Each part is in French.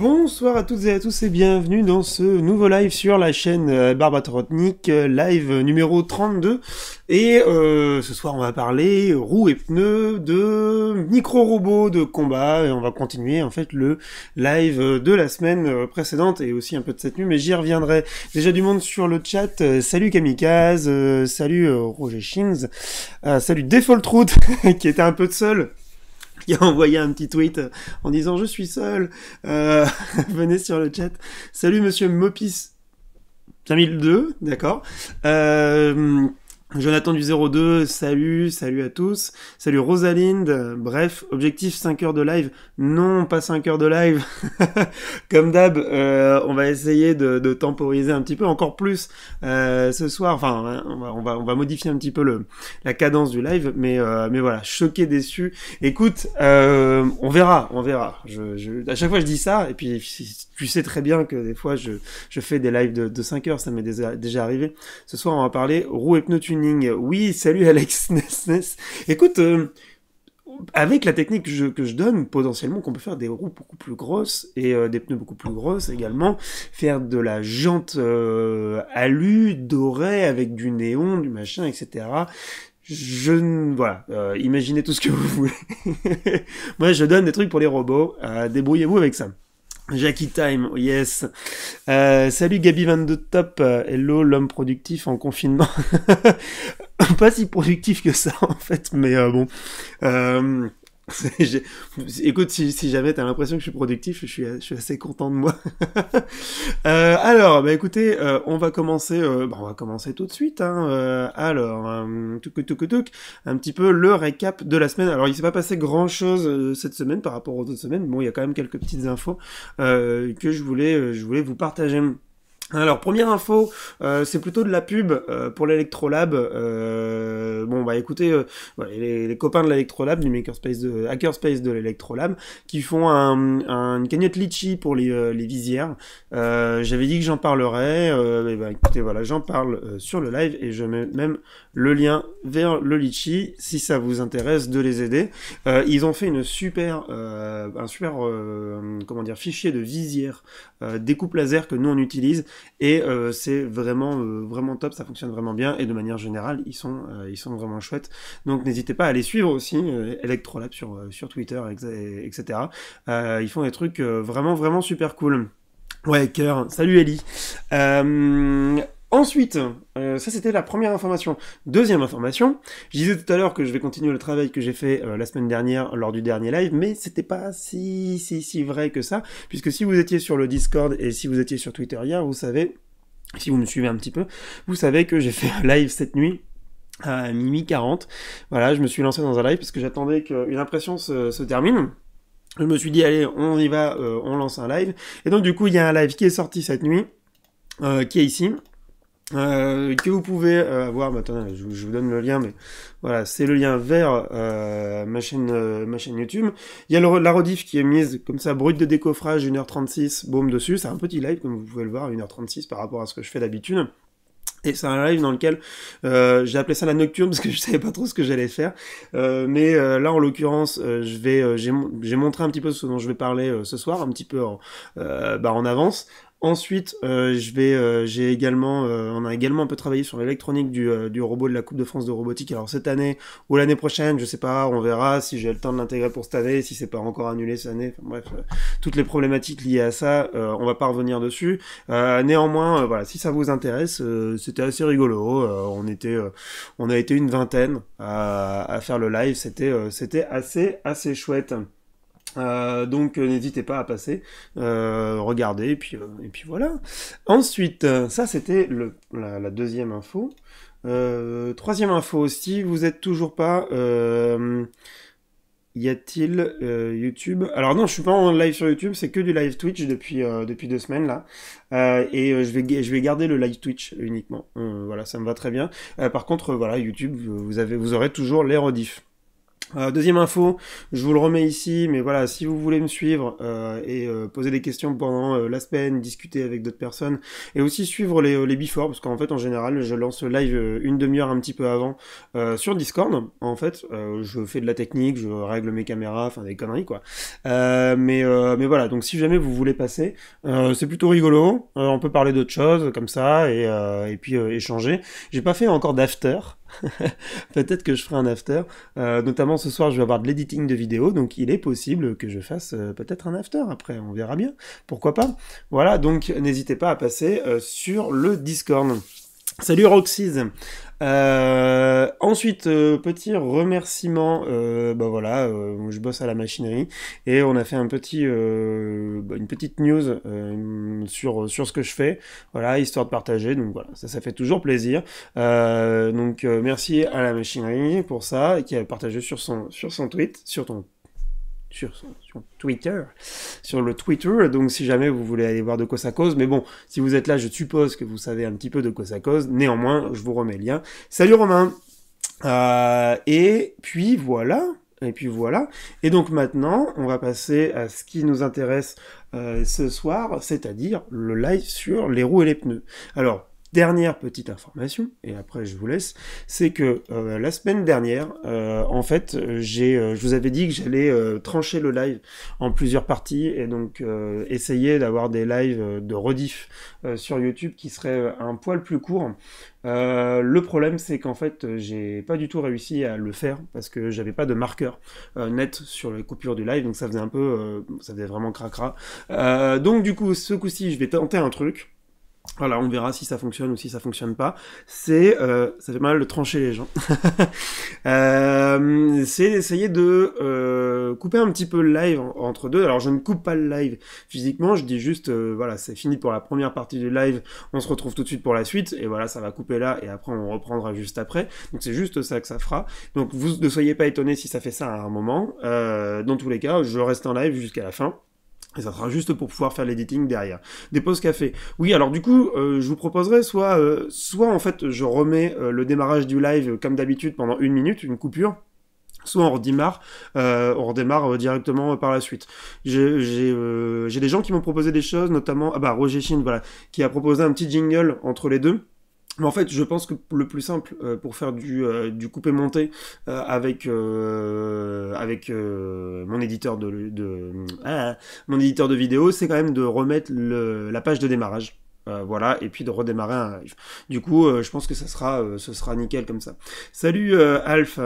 Bonsoir à toutes et à tous et bienvenue dans ce nouveau live sur la chaîne euh, Barbatrotnik, euh, live numéro 32. Et euh, ce soir on va parler roues et pneus de micro-robots de combat et on va continuer en fait le live de la semaine précédente et aussi un peu de cette nuit mais j'y reviendrai. Déjà du monde sur le chat, salut Kamikaze, salut Roger Shins, salut Default Route qui était un peu de seul a envoyé un petit tweet euh, en disant je suis seul. Euh, venez sur le chat. Salut Monsieur Mopis 5002, d'accord. Euh, Jonathan du 02, salut, salut à tous, salut Rosalinde, bref, objectif 5 heures de live, non pas 5 heures de live, comme d'hab, euh, on va essayer de, temporiser un petit peu encore plus euh, ce soir, enfin hein, on va, on va, modifier un petit peu le, la cadence du live, mais, euh, mais voilà, choqué, déçu, écoute, on verra, on verra, je, à chaque fois je dis ça, et puis tu sais très bien que des fois je, je fais des lives de, 5 heures, ça m'est déjà, déjà arrivé, ce soir on va parler roue et pneus oui, salut Alex. Écoute, euh, avec la technique que je, donne, potentiellement qu'on peut faire des roues beaucoup plus grosses et euh, des pneus beaucoup plus grosses également, faire de la jante euh, alu dorée avec du néon, du machin, etc. Je ne voilà, imaginez tout ce que vous voulez. Moi, je donne des trucs pour les robots. débrouillez-vous avec ça. Jackie Time, oh yes. Euh, salut Gabi 22 Top, hello l'homme productif en confinement. Pas si productif que ça en fait, mais euh, bon. Euh, Écoute, si, si jamais t'as l'impression que je suis productif, je suis, assez content de moi. Euh, alors, bah écoutez, euh, on va commencer, euh, bah, on va commencer tout de suite. Hein, alors, tuk tuk, un petit peu le récap de la semaine. Alors, il s'est pas passé grand chose cette semaine par rapport aux autres semaines. Bon, il y a quand même quelques petites infos que je voulais, je voulais vous partager. Alors première info, euh, c'est plutôt de la pub euh, pour l'Electrolab. Euh, bon bah écoutez, les, copains de l'Electrolab, du makerspace de hackerspace de l'Electrolab, qui font un, une cagnotte litchi pour les, visières. J'avais dit que j'en parlerais. bah, écoutez voilà, j'en parle sur le live et je mets même le lien vers le litchi si ça vous intéresse de les aider. ils ont fait une super, un super comment dire fichier de visières découpe laser que nous on utilise et euh, c'est vraiment, euh, vraiment top, ça fonctionne vraiment bien. Et de manière générale, ils sont, euh, ils sont vraiment chouettes. Donc n'hésitez pas à les suivre aussi, Electrolab sur, sur Twitter, etc. ils font des trucs vraiment, vraiment super cool. Ouais, cœur. Salut Ellie. Ensuite, euh, ça c'était la première information. Deuxième information, je disais tout à l'heure que je vais continuer le travail que j'ai fait euh, la semaine dernière lors du dernier live, mais c'était pas si si si vrai que ça, puisque si vous étiez sur le Discord et si vous étiez sur Twitter hier, vous savez, si vous me suivez un petit peu, vous savez que j'ai fait un live cette nuit à minuit 40. Voilà, je me suis lancé dans un live parce que j'attendais qu'une impression se, termine. Je me suis dit allez, on y va, euh, on lance un live. Et donc du coup, il y a un live qui est sorti cette nuit. qui est ici, euh, que vous pouvez euh, voir, bah, je, vous donne le lien, mais voilà, c'est le lien vers euh, ma chaîne euh, ma chaîne YouTube. Il y a la rediff qui est mise comme ça, brute de décoffrage, 1h36, boum dessus, c'est un petit live comme vous pouvez le voir, 1h36 par rapport à ce que je fais d'habitude. Et c'est un live dans lequel euh, j'ai appelé ça la nocturne parce que je savais pas trop ce que j'allais faire. Euh, mais euh, là, en l'occurrence, je vais j'ai montré un petit peu ce dont je vais parler ce soir, un petit peu en, bah, en avance. Ensuite, euh, je euh, j'ai également, euh, on a également un peu travaillé sur l'électronique euh, du, robot de la Coupe de France de robotique. Alors cette année ou l'année prochaine, je sais pas, on verra si j'ai le temps de l'intégrer pour cette année, si c'est pas encore annulé cette année. Enfin, bref, toutes les problématiques liées à ça, on va pas revenir dessus. néanmoins, voilà, si ça vous intéresse, c'était assez rigolo. on était, on a été une vingtaine à, à faire le live. C'était, c'était assez, assez chouette. Euh, donc euh, n'hésitez pas à passer, euh, regardez, et puis, euh, et puis voilà. Ensuite, euh, ça c'était la, deuxième info. troisième info aussi, vous êtes toujours pas... y a-t-il YouTube Alors non, je suis pas en live sur YouTube, c'est que du live Twitch depuis depuis deux semaines là, et je vais je vais garder le live Twitch uniquement. voilà, ça me va très bien. par contre, voilà, YouTube, vous avez vous aurez toujours les rediffs. Euh, deuxième info, je vous le remets ici, mais voilà, si vous voulez me suivre euh, et euh, poser des questions pendant la semaine, discuter avec d'autres personnes, et aussi suivre les, les before, parce qu'en fait, en général, je lance live une demi-heure un petit peu avant sur Discord. En fait, je fais de la technique, je règle mes caméras, enfin des conneries quoi. mais mais voilà, donc si jamais vous voulez passer, c'est plutôt rigolo. on peut parler d'autres choses comme ça et, et puis échanger. J'ai pas fait encore d'after. peut-être que je ferai un after. Euh, notamment ce soir, je vais avoir de l'editing de vidéo, donc il est possible que je fasse euh, peut-être un after après, on verra bien. Pourquoi pas Voilà, donc n'hésitez pas à passer euh, sur le Discord. Salut Roxys euh, ensuite, euh, petit remerciement. Euh, bah voilà, euh, je bosse à la machinerie et on a fait un petit, euh, bah, une petite news sur sur ce que je fais. Voilà, histoire de partager. Donc voilà, ça, ça fait toujours plaisir. donc merci à la machinerie pour ça et qui a partagé sur son sur son tweet, sur ton sur, Twitter, sur le Twitter. Donc, si jamais vous voulez aller voir de quoi ça cause, mais bon, si vous êtes là, je suppose que vous savez un petit peu de quoi ça cause. Néanmoins, je vous remets le lien. Salut Romain. Euh, et puis voilà. Et puis voilà. Et donc maintenant, on va passer à ce qui nous intéresse euh, ce soir, c'est-à-dire le live sur les roues et les pneus. Alors, Dernière petite information, et après je vous laisse, c'est que euh, la semaine dernière, euh, en fait, j'ai, euh, je vous avais dit que j'allais trancher le live en plusieurs parties et donc essayer d'avoir des lives de rediff sur YouTube qui seraient un poil plus court. le problème, c'est qu'en fait, j'ai pas du tout réussi à le faire parce que j'avais pas de marqueur net sur les coupures du live, donc ça faisait un peu, ça faisait vraiment cracra. donc du coup, ce coup-ci, je vais tenter un truc. Voilà, on verra si ça fonctionne ou si ça fonctionne pas. C'est, euh, ça fait mal de trancher les gens. Euh, c'est d'essayer de euh, couper un petit peu le live entre deux. Alors je ne coupe pas le live physiquement, je dis juste, voilà, c'est fini pour la première partie du live. On se retrouve tout de suite pour la suite et voilà, ça va couper là et après on reprendra juste après. Donc c'est juste ça que ça fera. Donc vous ne soyez pas étonnés si ça fait ça à un moment. dans tous les cas, je reste en live jusqu'à la fin. Et ça sera juste pour pouvoir faire l'editing derrière. Des pauses café. Oui, alors du coup, euh, je vous proposerai soit, euh, soit en fait, je remets euh, le démarrage du live comme d'habitude pendant une minute, une coupure. Soit on redémarre, on redémarre directement par la suite. J'ai des gens qui m'ont proposé des choses, notamment ah bah Roger Shin, voilà, qui a proposé un petit jingle entre les deux. Mais en fait, je pense que le plus simple euh, pour faire du, euh, du coupé-monté euh, avec, avec mon éditeur de, de ah, mon éditeur de vidéo, c'est quand même de remettre la page de démarrage. Euh, voilà, et puis de redémarrer un live. Du coup, euh, je pense que ça sera, euh, ce sera nickel comme ça. Salut Alf,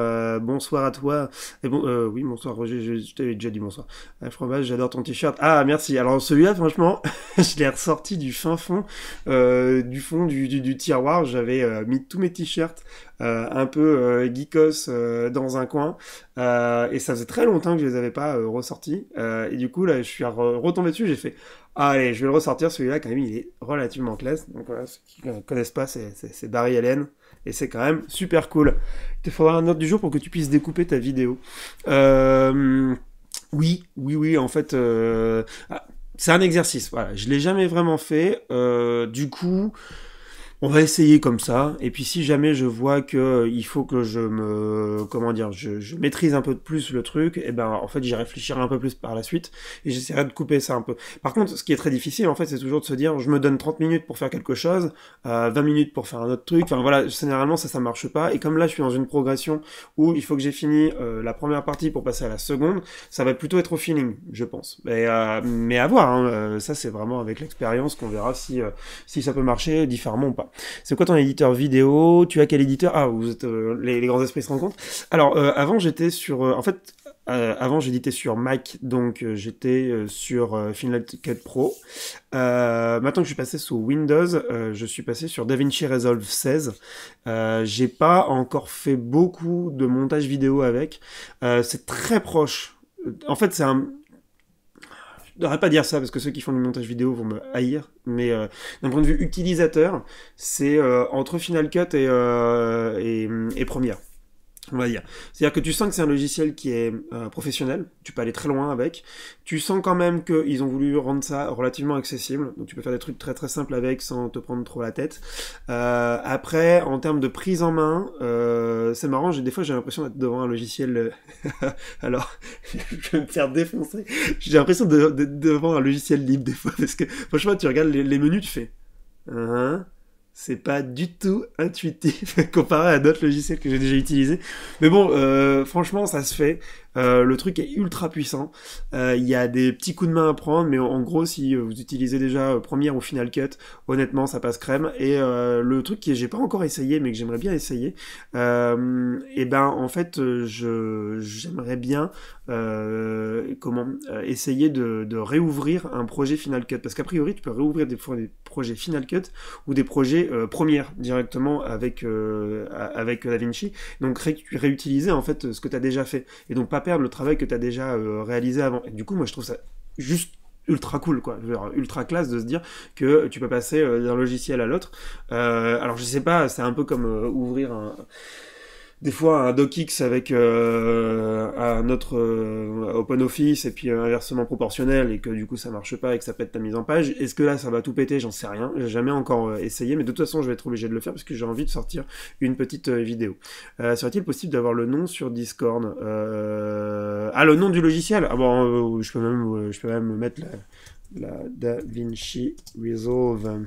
bonsoir à toi. Et bon, oui, bonsoir Roger, je, t'avais déjà dit bonsoir. fromage, j'adore ton t-shirt. Ah, merci. Alors celui-là, franchement, je l'ai ressorti du fin fond, du fond du, tiroir. J'avais mis tous mes t-shirts un peu geekos dans un coin, et ça faisait très longtemps que je les avais pas ressortis. et du coup, là, je suis retombé dessus, j'ai fait ah, allez, je vais le ressortir, celui-là, quand même, il est relativement classe. Donc voilà, ceux qui ne connaissent pas, c'est Barry Allen. Et c'est quand même super cool. Il te faudra un autre du jour pour que tu puisses découper ta vidéo. Euh, oui, oui, oui, en fait... Euh, ah, c'est un exercice, voilà. Je l'ai jamais vraiment fait. Euh, du coup on va essayer comme ça. Et puis si jamais je vois que euh, il faut que je me, comment dire, je, maîtrise un peu de plus le truc, et eh ben en fait j'y réfléchirai un peu plus par la suite et j'essaierai de couper ça un peu. Par contre, ce qui est très difficile en fait, c'est toujours de se dire, je me donne 30 minutes pour faire quelque chose, 20 euh, minutes pour faire un autre truc. Enfin voilà, généralement ça ça marche pas. Et comme là je suis dans une progression où il faut que j'ai fini euh, la première partie pour passer à la seconde, ça va plutôt être au feeling, je pense. Mais, euh, mais à voir. Hein. ça c'est vraiment avec l'expérience qu'on verra si si ça peut marcher différemment ou pas. C'est quoi ton éditeur vidéo Tu as quel éditeur Ah, vous êtes euh, les, grands esprits se compte. Alors euh, avant j'étais sur, euh, en fait, avant j'éditais sur Mac, donc j'étais sur Final Cut Pro. maintenant que je suis passé sous Windows, je suis passé sur DaVinci Resolve 16. J'ai pas encore fait beaucoup de montage vidéo avec. C'est très proche. En fait, c'est un je devrais pas dire ça parce que ceux qui font du montage vidéo vont me haïr, mais euh, d'un point de vue utilisateur, c'est euh, entre Final Cut et, euh, et Premiere va dire. C'est-à-dire que tu sens que c'est un logiciel qui est euh, professionnel, tu peux aller très loin avec. Tu sens quand même qu'ils ont voulu rendre ça relativement accessible, donc tu peux faire des trucs très très simples avec sans te prendre trop la tête. Euh, après, en termes de prise en main, euh, c'est marrant, des fois j'ai l'impression d'être devant un logiciel... Euh, alors, je vais me faire défoncer. J'ai l'impression d'être de, devant un logiciel libre des fois, parce que franchement, tu regardes les, menus, tu fais... Hein? c'est pas du tout intuitif comparé à d'autres logiciels que j'ai déjà utilisés. Mais bon, euh, franchement, ça se fait. Euh, le truc est ultra puissant. Euh, il y a des petits coups de main à prendre, mais en gros, si euh, vous utilisez déjà première ou final cut, honnêtement, ça passe crème. Et le truc que j'ai pas encore essayé, mais que j'aimerais bien essayer, et eh ben en fait, je j'aimerais bien comment essayer de, réouvrir un projet final cut, parce qu'a priori, tu peux réouvrir des, fois des projets final cut ou des projets première directement avec avec DaVinci. Donc réutiliser en fait ce que tu as déjà fait, et donc pas le travail que tu as déjà euh, réalisé avant. Et du coup, moi, je trouve ça juste ultra cool quoi ultra classe de se dire que tu peux passer euh, d'un logiciel à l'autre euh, alors je sais pas c'est un peu comme ouvrir un des fois un docx avec euh, un autre euh, open office et puis un inversement proportionnel et que du coup ça marche pas et que ça pète ta mise en page est-ce que là ça va tout péter j'en sais rien j'ai jamais encore euh, essayé mais de toute façon je vais être obligé de le faire parce que j'ai envie de sortir une petite euh, vidéo serait-il possible d'avoir le nom sur Discord ah le nom du logiciel ah je peux même je peux même mettre la, la DaVinci Resolve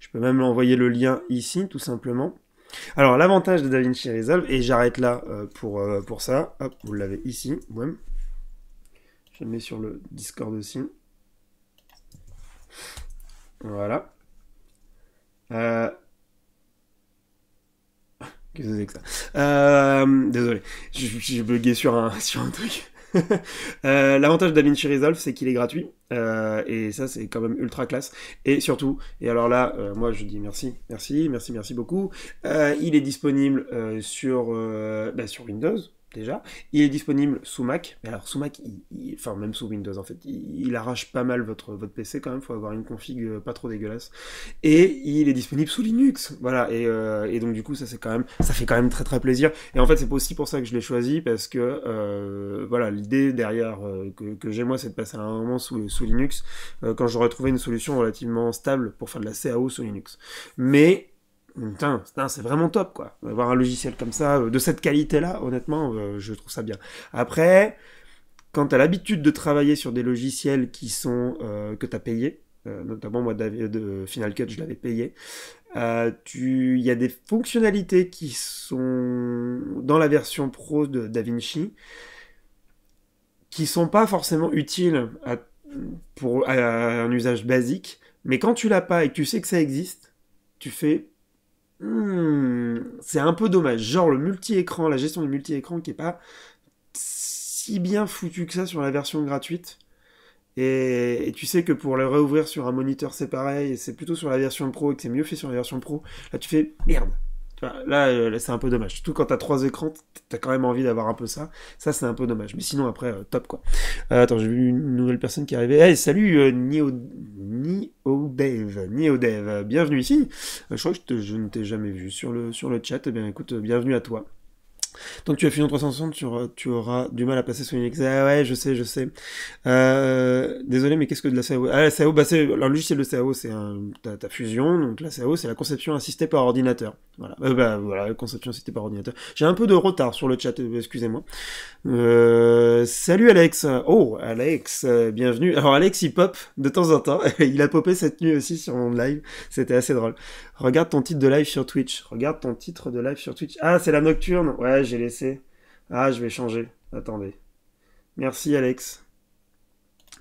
je peux même envoyer le lien ici tout simplement alors, l'avantage de DaVinci Resolve, et j'arrête là euh, pour, euh, pour ça. Hop, vous l'avez ici, Je le mets sur le Discord aussi. Voilà. Euh... Qu'est-ce que c'est que ça euh, Désolé, j'ai bugué sur un, sur un truc. Euh, l'avantage DaVinci Resolve, c'est qu'il est gratuit. Euh, et ça, c'est quand même ultra classe. Et surtout, et alors là, euh, moi je dis merci, merci, merci, merci beaucoup. il est disponible sur, bah, sur Windows, déjà. Il est disponible sous Mac. Mais alors sous Mac, il, enfin même sous Windows en fait, il, arrache pas mal votre, votre PC quand même. il Faut avoir une config euh, pas trop dégueulasse. Et il est disponible sous Linux. Voilà. Euh, et, donc du coup ça c'est quand même, ça fait quand même très très plaisir. Et en fait c'est aussi pour ça que je l'ai choisi parce que euh, voilà l'idée derrière que, j'ai moi c'est de passer à un moment sous, sous Linux quand j'aurais trouvé une solution relativement stable pour faire de la CAO sous Linux. Mais Putain, c'est vraiment top, quoi. Avoir un logiciel comme ça, euh, de cette qualité-là, honnêtement, euh, je trouve ça bien. Après, quand tu as l'habitude de travailler sur des logiciels qui sont euh, que tu as payé, notamment moi de Final Cut, je l'avais payé, il y a des fonctionnalités qui sont dans la version pro de DaVinci qui sont pas forcément utiles à, pour à un usage basique, mais quand tu l'as pas et que tu sais que ça existe, tu fais Hmm, c'est un peu dommage. Genre le multi-écran, la gestion du multi-écran qui est pas si bien foutu que ça sur la version gratuite. Et, tu sais que pour le réouvrir sur un moniteur, c'est pareil, c'est plutôt sur la version pro et que c'est mieux fait sur la version pro. Là, tu fais merde, euh, là, c'est un peu dommage. Surtout quand t'as trois écrans, t'as quand même envie d'avoir un peu ça. Ça, c'est un peu dommage. Mais sinon, après, euh, top quoi. Euh, attends, j'ai vu une nouvelle personne qui arrivait Hey, salut, niodev niodev bienvenue ici. je crois que je, ne t'ai jamais vu sur le, sur le chat. Eh bien, écoute, bienvenue à toi. Tant que tu as Fusion 360, tu auras, tu auras du mal à passer sur une... Ah ouais, je sais, je sais. Euh, désolé, mais qu'est-ce que de la CAO Ah, la CAO, bah c'est, alors, le logiciel de CAO, c'est ta, fusion. Donc la CAO, c'est la conception assistée par ordinateur. Voilà, euh, bah, voilà, conception assistée par ordinateur. J'ai un peu de retard sur le chat, euh, excusez-moi. Euh, salut Alex. Oh, Alex, bienvenue. Alors Alex, il pop de temps en temps. il a popé cette nuit aussi sur mon live. C'était assez drôle. Regarde ton titre de live sur Twitch. Regarde ton titre de live sur Twitch. Ah, c'est la nocturne. Ouais, j'ai laissé. Ah, je vais changer. Attendez. Merci, Alex.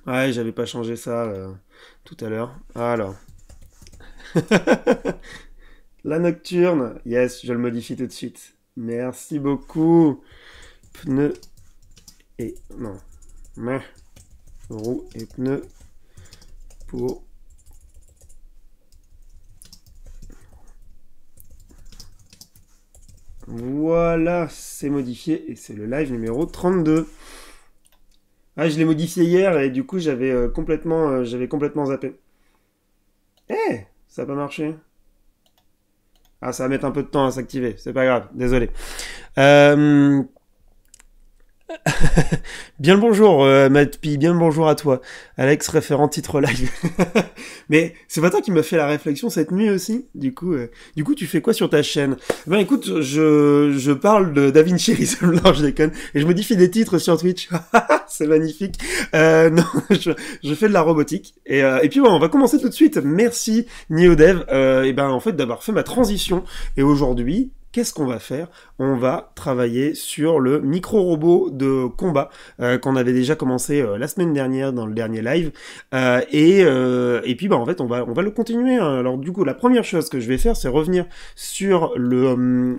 Ouais, j'avais pas changé ça euh, tout à l'heure. Alors. La nocturne. Yes, je le modifie tout de suite. Merci beaucoup. pneu et... Non. Mais. Roues et pneus pour Voilà, c'est modifié et c'est le live numéro 32. Ah, je l'ai modifié hier et du coup, j'avais euh, complètement, euh, j'avais complètement zappé. Eh, ça n'a pas marché. Ah, ça va mettre un peu de temps à s'activer, c'est pas grave, désolé. Euh, bien le bonjour, euh, matt Matpi, bien le bonjour à toi. Alex, référent titre live. Mais c'est pas toi qui m'a fait la réflexion cette nuit aussi. Du coup, euh, du coup, tu fais quoi sur ta chaîne Ben écoute, je, je parle de Da Vinci Resolve, non, je déconne. Et je modifie des titres sur Twitch. c'est magnifique. Euh, non, je, fais de la robotique. Et, et puis, bon, on va commencer tout de suite. Merci, Niodev, et ben en fait, d'avoir fait ma transition. Et aujourd'hui, qu'est-ce qu'on va faire On va travailler sur le micro-robot de combat euh, qu'on avait déjà commencé euh, la semaine dernière dans le dernier live. Euh, et, et puis bah en fait on va on va le continuer. Hein. Alors du coup la première chose que je vais faire c'est revenir sur le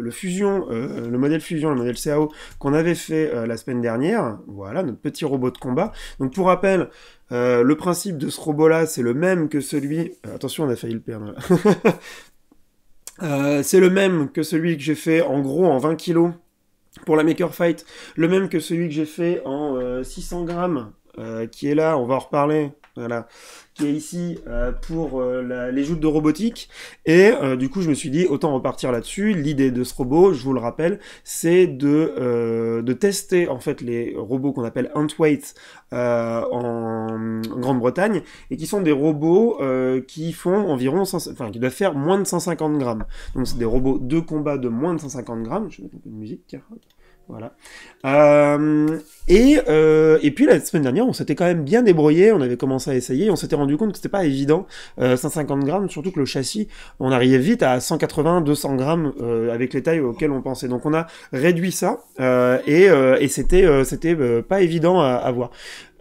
le, fusion, le modèle fusion, le modèle CAO qu'on avait fait la semaine dernière. Voilà notre petit robot de combat. Donc pour rappel, le principe de ce robot-là, c'est le même que celui... attention, on a failli le perdre. Euh, c'est le même que celui que j'ai fait en gros en 20 kg pour la Maker Fight, le même que celui que j'ai fait en 600 euh, grammes, euh, qui est là, on va en reparler, voilà, qui est ici euh, pour euh, les joutes de robotique. Et euh, du coup, je me suis dit, autant repartir là-dessus. L'idée de ce robot, je vous le rappelle, c'est de, de tester en fait les robots qu'on appelle Antweight en Grande-Bretagne et qui sont des robots qui font environ, enfin, qui doivent faire moins de 150 grammes. Donc, c'est des robots de combat de moins de 150 grammes. Je vais mettre de musique, voilà. Euh, et, euh, et puis la semaine dernière, on s'était quand même bien débrouillé, on avait commencé à essayer, on s'était rendu compte que c'était pas évident, 150 euh, grammes, surtout que le châssis, on arrivait vite à 180-200 grammes avec les tailles auxquelles on pensait. Donc on a réduit ça, et, et c'était c'était pas évident à, à voir.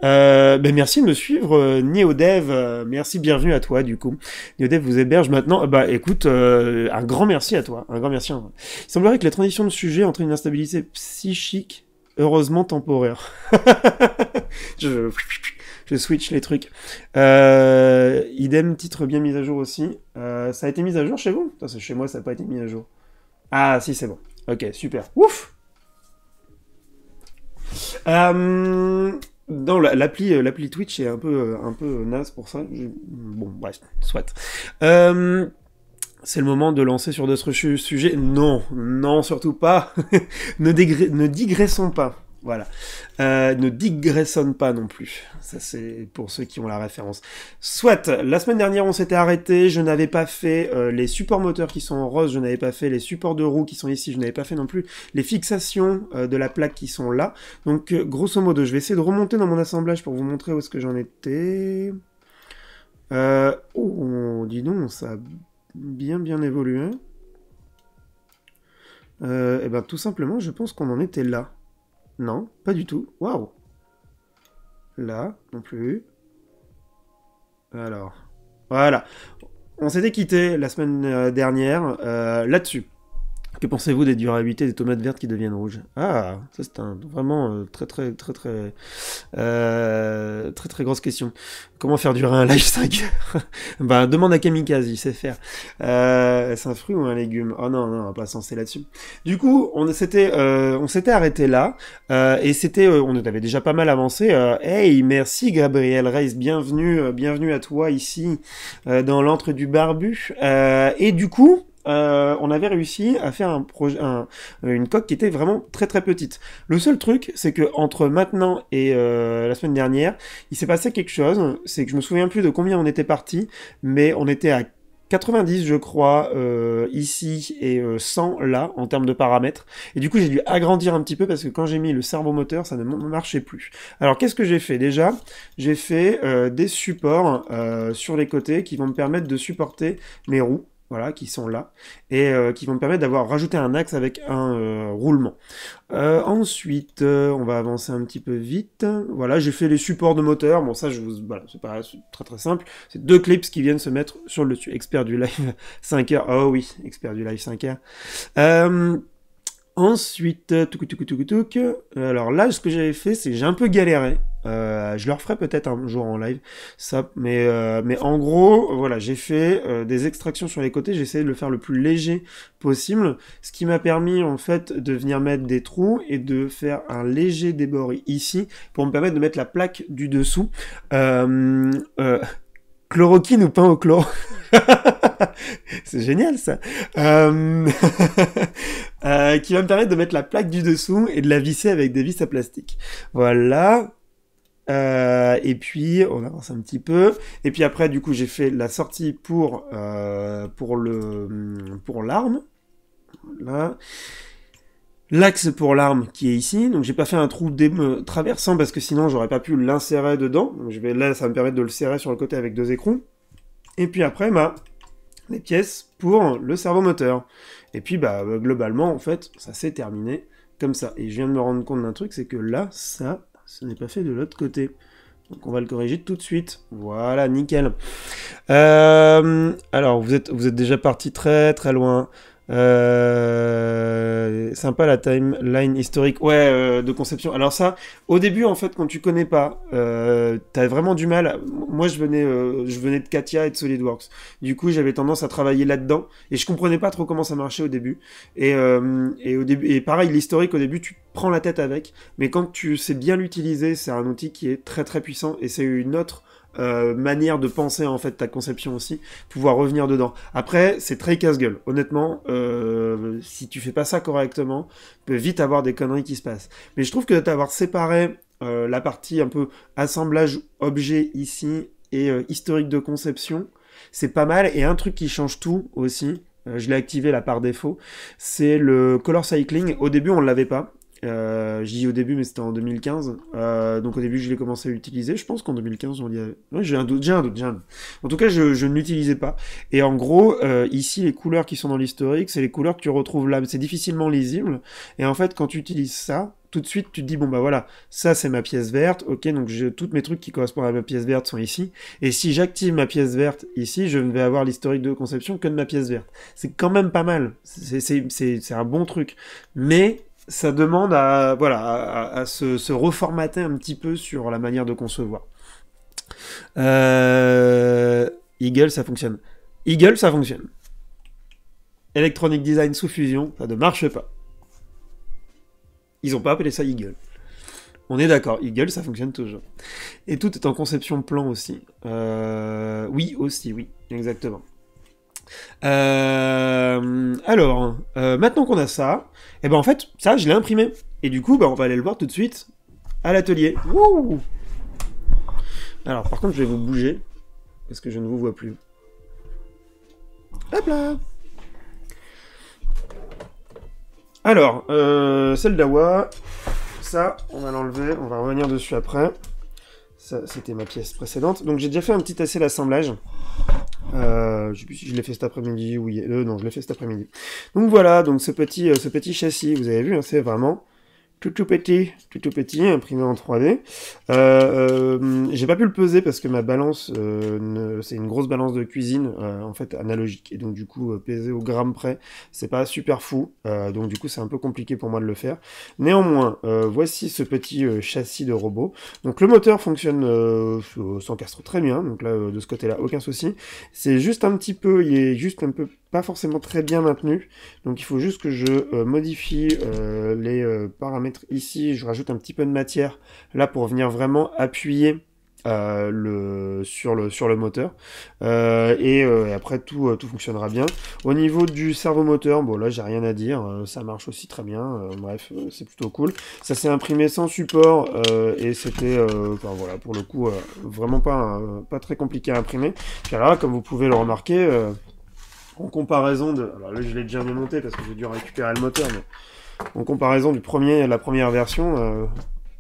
Euh, ben merci de me suivre, euh, NeoDev. Euh, » merci, bienvenue à toi du coup. NeoDev vous héberge maintenant. Bah écoute, euh, un grand merci à toi, un grand merci. Il semblerait que la transition de sujet entre une instabilité psychique, heureusement temporaire. je... switch les trucs. idem, titre bien mis à jour aussi. ça a été mis à jour chez vous Putain, Chez moi, ça n'a pas été mis à jour. Ah si, c'est bon. Ok, super. Ouf. Euh... Non, l'appli, euh, l'appli Twitch est un peu, euh, un peu euh, naze pour ça. Bon, bref, soit. c'est le moment de lancer sur d'autres sujets. Non, non, surtout pas. ne, ne digressons pas. Voilà. Euh, ne digressonne pas non plus. Ça, c'est pour ceux qui ont la référence. Soit, la semaine dernière, on s'était arrêté. Je n'avais pas fait euh, les supports moteurs qui sont en rose. Je n'avais pas fait les supports de roues qui sont ici. Je n'avais pas fait non plus les fixations euh, de la plaque qui sont là. Donc, grosso modo, je vais essayer de remonter dans mon assemblage pour vous montrer où est-ce que j'en étais. oh, dis donc, ça a bien, bien évolué. et eh bien tout simplement, je pense qu'on en était là. Non, pas du tout. Waouh Là, non plus. Alors, voilà. On s'était quitté la semaine euh, dernière euh, là-dessus. Que pensez-vous des durabilités des tomates vertes qui deviennent rouges Ah, ça c'est un vraiment euh, très très très très euh, très très grosse question. Comment faire durer un live 5 Bah demande à Kamikaze, il sait faire. Euh, c'est un fruit ou un légume Oh non non, pas censé là-dessus. Du coup, on s'était euh, on s'était arrêté là et c'était on avait déjà pas mal avancé. hey, merci Gabriel Reis, bienvenue bienvenue à toi ici dans l'antre du barbu. et du coup, euh, on avait réussi à faire un projet, une coque qui était vraiment très très petite. Le seul truc, c'est que entre maintenant et euh, la semaine dernière, il s'est passé quelque chose. C'est que je me souviens plus de combien on était parti, mais on était à 90 je crois euh, ici et 100 là en termes de paramètres et du coup j'ai dû agrandir un petit peu parce que quand j'ai mis le cerveau moteur ça ne marchait plus alors qu'est-ce que j'ai fait déjà j'ai fait des supports sur les côtés qui vont me permettre de supporter mes roues voilà, qui sont là, et euh, qui vont me permettre d'avoir rajouté un axe avec un euh, roulement. Euh, ensuite, on va avancer un petit peu vite. Voilà, j'ai fait les supports de moteur. Bon, ça, je vous, voilà, c'est pas très très simple. C'est deux clips qui viennent se mettre sur le dessus. Expert du live 5h. Oh oui, expert du live 5h. ensuite, tout touk, tout alors là, ce que j'avais fait, c'est j'ai un peu galéré. Euh, je le ferai peut-être un jour en live. Ça, mais, euh, mais en gros, voilà, j'ai fait euh, des extractions sur les côtés. J'ai essayé de le faire le plus léger possible, ce qui m'a permis en fait de venir mettre des trous et de faire un léger débord ici pour me permettre de mettre la plaque du dessous. chloroquine ou pain au chlore C'est génial ça. qui va me permettre de mettre la plaque du dessous et de la visser avec des vis à plastique. Voilà. Euh, et puis on avance un petit peu. Et puis après, du coup, j'ai fait la sortie pour euh, pour le hum, pour l'arme. Là. L'axe pour l'arme qui est ici, donc j'ai pas fait un trou euh, traversant parce que sinon j'aurais pas pu l'insérer dedans. Donc je vais là, ça me permettre de le serrer sur le côté avec deux écrous. Et puis après, bah, les pièces pour le cerveau moteur. Et puis bah euh, globalement en fait, ça s'est terminé comme ça. Et je viens de me rendre compte d'un truc, c'est que là, ça ce n'est pas fait de l'autre côté. Donc on va le corriger tout de suite. Voilà, nickel. Euh, alors, vous êtes, vous êtes déjà parti très très loin. Euh, sympa la timeline historique. Ouais, euh, de conception. Alors ça, au début, en fait, quand tu connais pas, euh, t'as vraiment du mal. Moi, je venais, euh, je venais de Katia et de SolidWorks. Du coup, j'avais tendance à travailler là-dedans et je comprenais pas trop comment ça marchait au début. Et, euh, et au début, et pareil, l'historique au début, tu prends la tête avec. Mais quand tu sais bien l'utiliser, c'est un outil qui est très très puissant et c'est une autre euh, manière de penser en fait ta conception aussi, pouvoir revenir dedans. Après, c'est très casse-gueule. Honnêtement, euh, si tu fais pas ça correctement, tu peux vite avoir des conneries qui se passent. Mais je trouve que d'avoir séparé euh, la partie un peu assemblage objet ici et historique de conception, c'est pas mal. Et un truc qui change tout aussi, je l'ai activé là par défaut, c'est le color cycling. Au début, on ne l'avait pas. Euh, J'y au début, mais c'était en 2015. Euh, donc au début, je l'ai commencé à utiliser. Je pense qu'en 2015, on l'y Ouais, j'ai un doute, j'ai un doute, j'ai un doute. En tout cas, je, je ne l'utilisais pas. Et en gros, euh, ici, les couleurs qui sont dans l'historique, c'est les couleurs que tu retrouves là. C'est difficilement lisible. Et en fait, quand tu utilises ça, tout de suite, tu te dis, bon, bah voilà, ça, c'est ma pièce verte. Ok, donc tous toutes mes trucs qui correspondent à ma pièce verte sont ici. Et si j'active ma pièce verte ici, je ne vais avoir l'historique de conception que de ma pièce verte. C'est quand même pas mal. C'est un bon truc. Mais ça demande à, voilà, à, se, reformater un petit peu sur la manière de concevoir. Euh, Eagle, ça fonctionne. Eagle, ça fonctionne. Electronic Design sous fusion, ça ne marche pas. Ils n'ont pas appelé ça Eagle. On est d'accord, Eagle, ça fonctionne toujours. Et tout est en conception plan aussi. Euh, oui, aussi, oui, exactement. Euh, alors, euh, maintenant qu'on a ça, et eh ben en fait, ça, je l'ai imprimé. Et du coup, ben, on va aller le voir tout de suite à l'atelier. Alors, par contre, je vais vous bouger, parce que je ne vous vois plus. Hop là Alors, euh, celle d'Awa, ça, on va l'enlever, on va revenir dessus après. Ça, c'était ma pièce précédente. Donc j'ai déjà fait un petit assez d'assemblage euh, je sais je l'ai fait cet après-midi Oui, euh, non, je l'ai fait cet après-midi. Donc voilà, donc ce petit, euh, ce petit châssis, vous avez vu, hein, c'est vraiment tout tout petit, tout tout petit, imprimé en 3D. Euh, euh, j'ai pas pu le peser parce que ma balance, euh, c'est une grosse balance de cuisine euh, en fait analogique et donc du coup peser au gramme près, c'est pas super fou. donc du coup c'est un peu compliqué pour moi de le faire. Néanmoins, voici ce petit châssis de robot. Donc le moteur fonctionne s'encastre très bien. Donc là de ce côté-là aucun souci. C'est juste un petit peu, il est juste un peu forcément très bien maintenu. Donc il faut juste que je euh, modifie euh, les euh, paramètres ici, je rajoute un petit peu de matière là pour venir vraiment appuyer le, sur, le, sur le moteur. Et, après tout, tout fonctionnera bien. Au niveau du moteur bon là j'ai rien à dire, ça marche aussi très bien, bref c'est plutôt cool. Ça s'est imprimé sans support et c'était, voilà, pour le coup vraiment pas, pas très compliqué à imprimer. Car là, comme vous pouvez le remarquer, en comparaison de. Alors là, je l'ai déjà démonté parce que j'ai dû récupérer le moteur, mais en comparaison du premier, la première version, euh,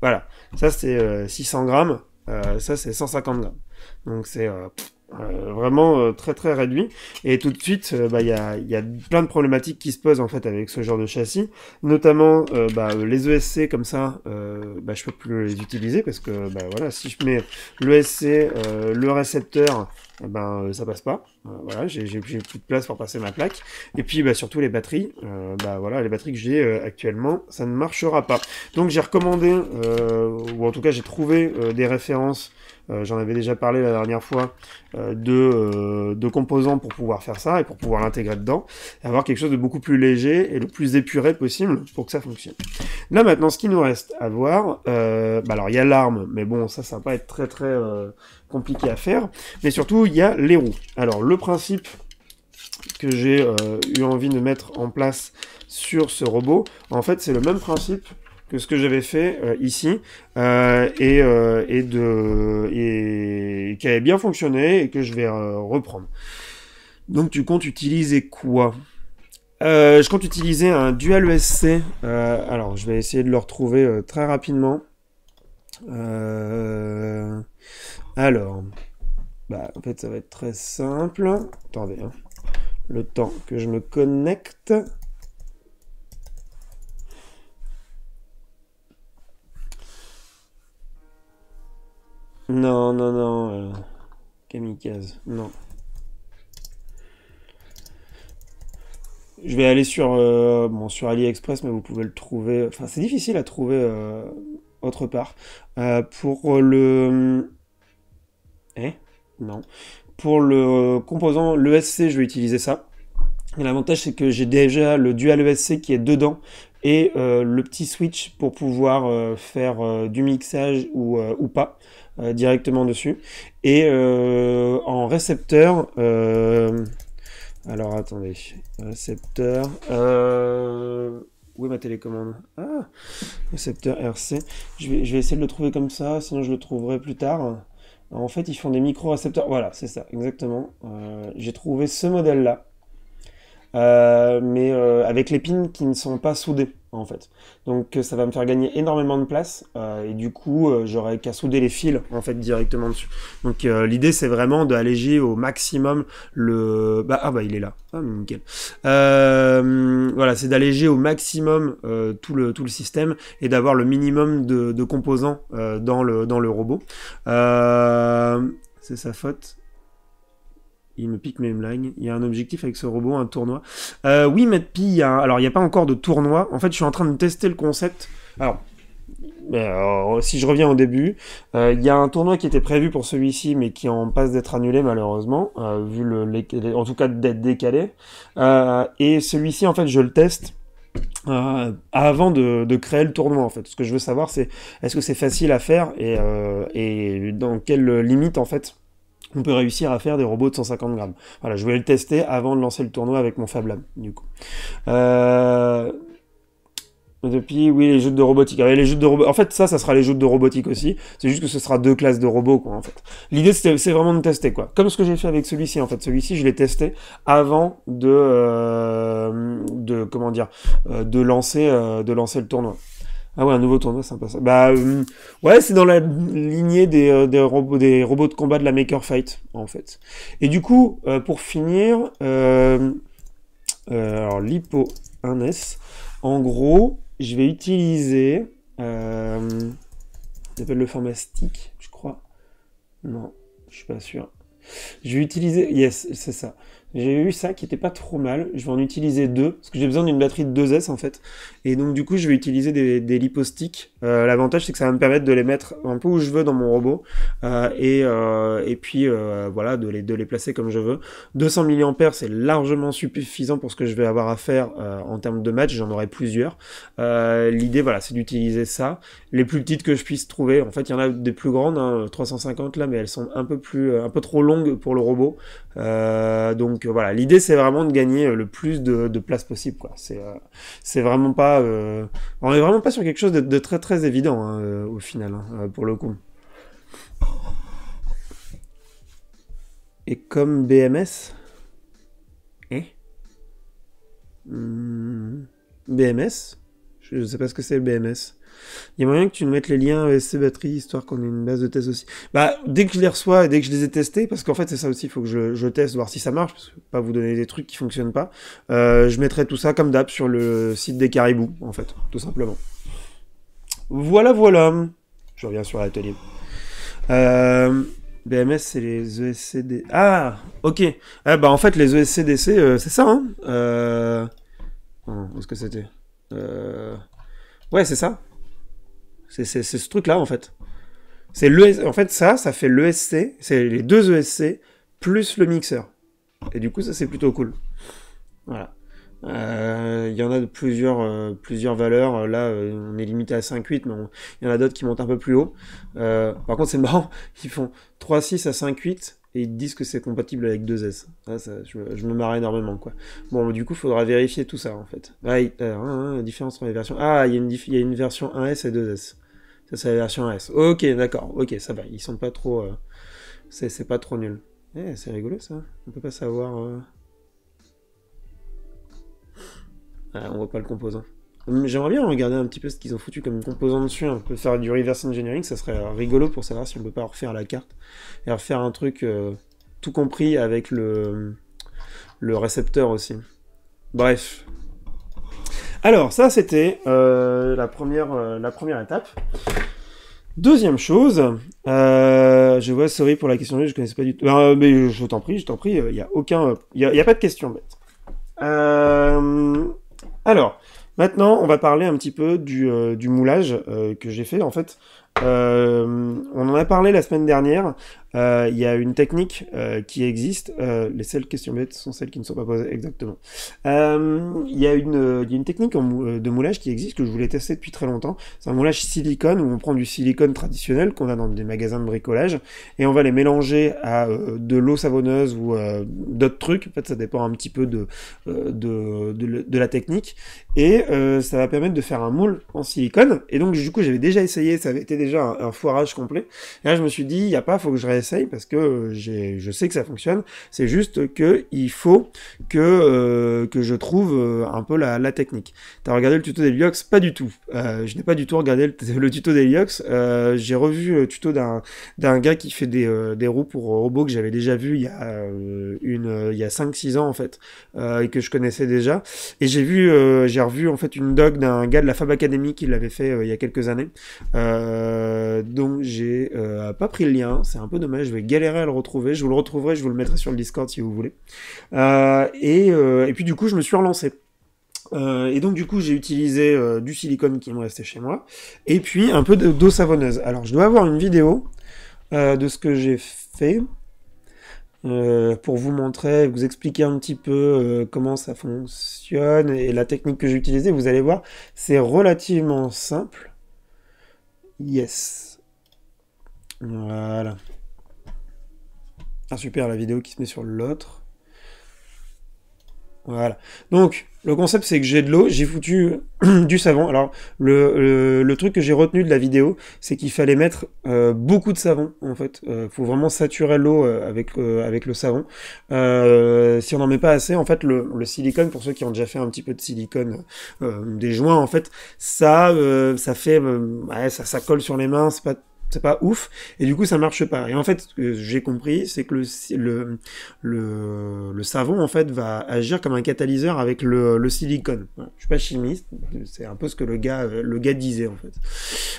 voilà. Ça, c'est 600 euh, grammes. Euh, ça, c'est 150 grammes. Donc, c'est euh, vraiment euh, très très réduit et tout de suite euh, bah, il y, a, y, a, plein de problématiques qui se posent en fait avec ce genre de châssis notamment bah, les ESC comme ça bah, je peux plus les utiliser parce que bah, voilà si je mets l'ESC le récepteur eh ben ça passe pas voilà j'ai plus de place pour passer ma plaque et puis bah, surtout les batteries bah voilà les batteries que j'ai actuellement ça ne marchera pas donc j'ai recommandé ou en tout cas j'ai trouvé des références euh, j'en avais déjà parlé la dernière fois euh, de, euh, de, composants pour pouvoir faire ça et pour pouvoir l'intégrer dedans. Et avoir quelque chose de beaucoup plus léger et le plus épuré possible pour que ça fonctionne. Là maintenant, ce qui nous reste à voir, bah alors il y a l'arme, mais bon, ça, ça va pas être très très compliqué à faire. Mais surtout, il y a les roues. Alors le principe que j'ai eu envie de mettre en place sur ce robot, en fait, c'est le même principe que ce que j'avais fait euh, ici euh, et, euh, et, de, et, qui avait bien fonctionné et que je vais reprendre. Donc tu comptes utiliser quoi Je compte utiliser un dual ESC. alors je vais essayer de le retrouver très rapidement. alors, bah, en fait ça va être très simple. Attendez, hein. le temps que je me connecte. Non, non, non. Euh, non. Je vais aller sur, euh, sur AliExpress, mais vous pouvez le trouver. Enfin, c'est difficile à trouver euh, autre part. pour le. Eh Non. Pour le composant, l'ESC, je vais utiliser ça. L'avantage, c'est que j'ai déjà le dual ESC qui est dedans et le petit switch pour pouvoir faire du mixage ou pas. Euh, directement dessus. Et euh, en récepteur, euh, alors attendez, récepteur, où est ma télécommande Ah, récepteur RC. Je vais, je vais, essayer de le trouver comme ça, sinon je le trouverai plus tard. En fait, ils font des micro-récepteurs. Voilà, c'est ça, exactement. J'ai trouvé ce modèle-là. Euh, mais euh, avec les pins qui ne sont pas soudés en fait. Donc euh, ça va me faire gagner énormément de place et du coup j'aurai qu'à souder les fils en fait directement dessus. Donc l'idée c'est vraiment d'alléger au maximum le bah ah bah il est là. Ah nickel. voilà, c'est d'alléger au maximum tout le tout le système et d'avoir le minimum de, de composants dans le dans le robot. c'est sa faute il me pique mes line. Il y a un objectif avec ce robot, un tournoi. Euh, oui, Matpi, il alors il n'y a pas encore de tournoi. En fait, je suis en train de tester le concept. Alors, euh, si je reviens au début, euh, il y a un tournoi qui était prévu pour celui-ci, mais qui en passe d'être annulé malheureusement, vu le, en tout cas d'être décalé. et celui-ci, en fait, je le teste. avant de, créer le tournoi en fait. Ce que je veux savoir c'est est-ce que c'est facile à faire et, et dans quelle limite en fait on peut réussir à faire des robots de 150 grammes. Voilà, je vais le tester avant de lancer le tournoi avec mon Fab Lab, du coup. Euh, depuis, oui, les joutes de robotique. les de En fait, ça, ça sera les joutes de robotique aussi. C'est juste que ce sera deux classes de robots, quoi, en fait. L'idée, c'est vraiment de tester, quoi. Comme ce que j'ai fait avec celui-ci, en fait. Celui-ci, je l'ai testé avant de, euh, de, comment dire, euh, de lancer, de lancer le tournoi. Ah ouais, un nouveau tournoi, sympa ça. Bah euh, ouais, c'est dans la lignée des, euh, robots, des robots de combat de la Maker Fight, en fait. Et du coup, euh, pour finir, alors lipo 1S, en gros, je vais utiliser, euh, s'appelle le format je crois. Non, je suis pas sûr. Je vais utiliser, yes, c'est ça. J'ai eu ça qui était pas trop mal. Je vais en utiliser deux, parce que j'ai besoin d'une batterie de 2S en fait. Et donc du coup, je vais utiliser des, des liposticks. Euh, L'avantage, c'est que ça va me permettre de les mettre un peu où je veux dans mon robot. Euh, et, euh, et puis euh, voilà, de les, de les placer comme je veux. 200 mAh, c'est largement suffisant pour ce que je vais avoir à faire en termes de match. J'en aurai plusieurs. L'idée, voilà, c'est d'utiliser ça. Les plus petites que je puisse trouver. En fait, il y en a des plus grandes, 350 hein, là, mais elles sont un peu plus, un peu trop longues pour le robot. Euh, donc euh, voilà, l'idée c'est vraiment de gagner euh, le plus de, de places possible. C'est, c'est vraiment pas, on est vraiment pas sur quelque chose de, très très évident hein, au final hein, pour le coup. Et comme BMS Eh hmm. BMS Je ne sais pas ce que c'est BMS. Il y a moyen que tu me mettes les liens ESC batterie, histoire qu'on ait une base de test aussi. Bah, dès que je les reçois et dès que je les ai testés, parce qu'en fait, c'est ça aussi, il faut que je, teste, voir si ça marche, parce que je pas vous donner des trucs qui fonctionnent pas. Euh, je mettrai tout ça comme d'hab sur le site des caribous, en fait, tout simplement. Voilà, voilà. Je reviens sur l'atelier. Euh, BMS, c'est les ESCD. Ah, ok. bah, en fait, les ESCDC, euh, c'est ça, hein oh, ce que c'était Ouais, c'est ça. C'est ce truc-là, en fait. C'est le, en fait, ça, ça fait l'ESC, c'est les deux ESC, plus le mixeur. Et du coup, ça, c'est plutôt cool. Voilà. Euh, il y en a de plusieurs, euh, plusieurs valeurs. Euh, là, on est limité à 5.8, mais il y en a d'autres qui montent un peu plus haut. par contre, c'est marrant, ils font 3-6 à 5-8 et ils disent que c'est compatible avec 2S. Ah, je, me marre énormément. quoi. Bon, du coup, il faudra vérifier tout ça en fait. Ouais, ah, hein, hein, différence entre les versions. Ah, il y, y, a une version 1S et 2S. Ça, c'est la version S. Ok, d'accord. Ok, ça va. Ils sont pas trop. Euh, c'est pas trop nul. Eh, c'est rigolo ça. On peut pas savoir. Euh, ah, on voit pas le composant. J'aimerais bien regarder un petit peu ce qu'ils ont foutu comme composant dessus. On peut faire du reverse engineering, ça serait rigolo pour savoir si on peut pas refaire la carte et refaire un truc euh, tout compris avec le, le récepteur aussi. Bref, alors, ça, c'était euh, la, première, euh, la première étape. Deuxième chose, euh, je vois, sorry pour la question, je ne connaissais pas du tout. Ben, mais je t'en prie, je t'en prie, il n'y a aucun. Il a, a, pas de question bête. alors, maintenant, on va parler un petit peu du, du moulage que j'ai fait. En fait, on en a parlé la semaine dernière. Euh, il y a une technique euh, qui existe. Euh, les seules questions bêtes sont celles qui ne sont pas posées exactement. Euh, il y, a une, euh, y a une technique de moulage qui existe que je voulais tester depuis très longtemps. C'est un moulage silicone où on prend du silicone traditionnel qu'on a dans des magasins de bricolage et on va les mélanger à de l'eau savonneuse ou d'autres trucs. En fait, ça dépend un petit peu de, de, de, la technique. Et ça va permettre de faire un moule en silicone. Et donc, du coup, j'avais déjà essayé. Ça avait été déjà un, un foirage complet. Et là, je me suis dit, il n'y a pas, faut que je reste parce que euh, je sais que ça fonctionne. C'est juste que il faut que, euh, que je trouve euh, un peu la, la technique. T'as regardé le tuto d'Eliox Pas du tout. je n'ai pas du tout regardé le, tuto d'Eliox. J'ai revu le tuto d'un d'un gars qui fait des, roues pour robots que j'avais déjà vu il y a, une, il y a 5-6 ans en fait et que je connaissais déjà. Et j'ai vu, j'ai revu en fait une doc d'un gars de la Fab Academy qui l'avait fait il y a quelques années. donc j'ai pas pris le lien, c'est un peu je vais galérer à le retrouver. Je vous le retrouverai, je vous le mettrai sur le Discord si vous voulez. Euh, euh, et, puis du coup, je me suis relancé. Euh, et donc du coup j'ai utilisé du silicone qui me restait chez moi et puis un peu d'eau savonneuse. Alors je dois avoir une vidéo de ce que j'ai fait pour vous montrer, vous expliquer un petit peu comment ça fonctionne et la technique que j'ai utilisée. Vous allez voir, c'est relativement simple. Yes. Voilà. Ah super, la vidéo qui se met sur l'autre. Voilà. Donc, le concept, c'est que j'ai de l'eau, j'ai foutu du savon. Alors, le, truc que j'ai retenu de la vidéo, c'est qu'il fallait mettre euh, beaucoup de savon, en fait. Il euh, faut vraiment saturer l'eau euh, avec, avec le savon. si on n'en met pas assez, en fait, le, silicone, pour ceux qui ont déjà fait un petit peu de silicone des joints, en fait, ça, ça fait... ça, ça colle sur les mains, c'est pas c'est pas ouf et du coup ça marche pas et en fait ce que j'ai compris c'est que le, le, le savon en fait va agir comme un catalyseur avec le, le silicone je suis pas chimiste c'est un peu ce que le gars euh, le gars disait en fait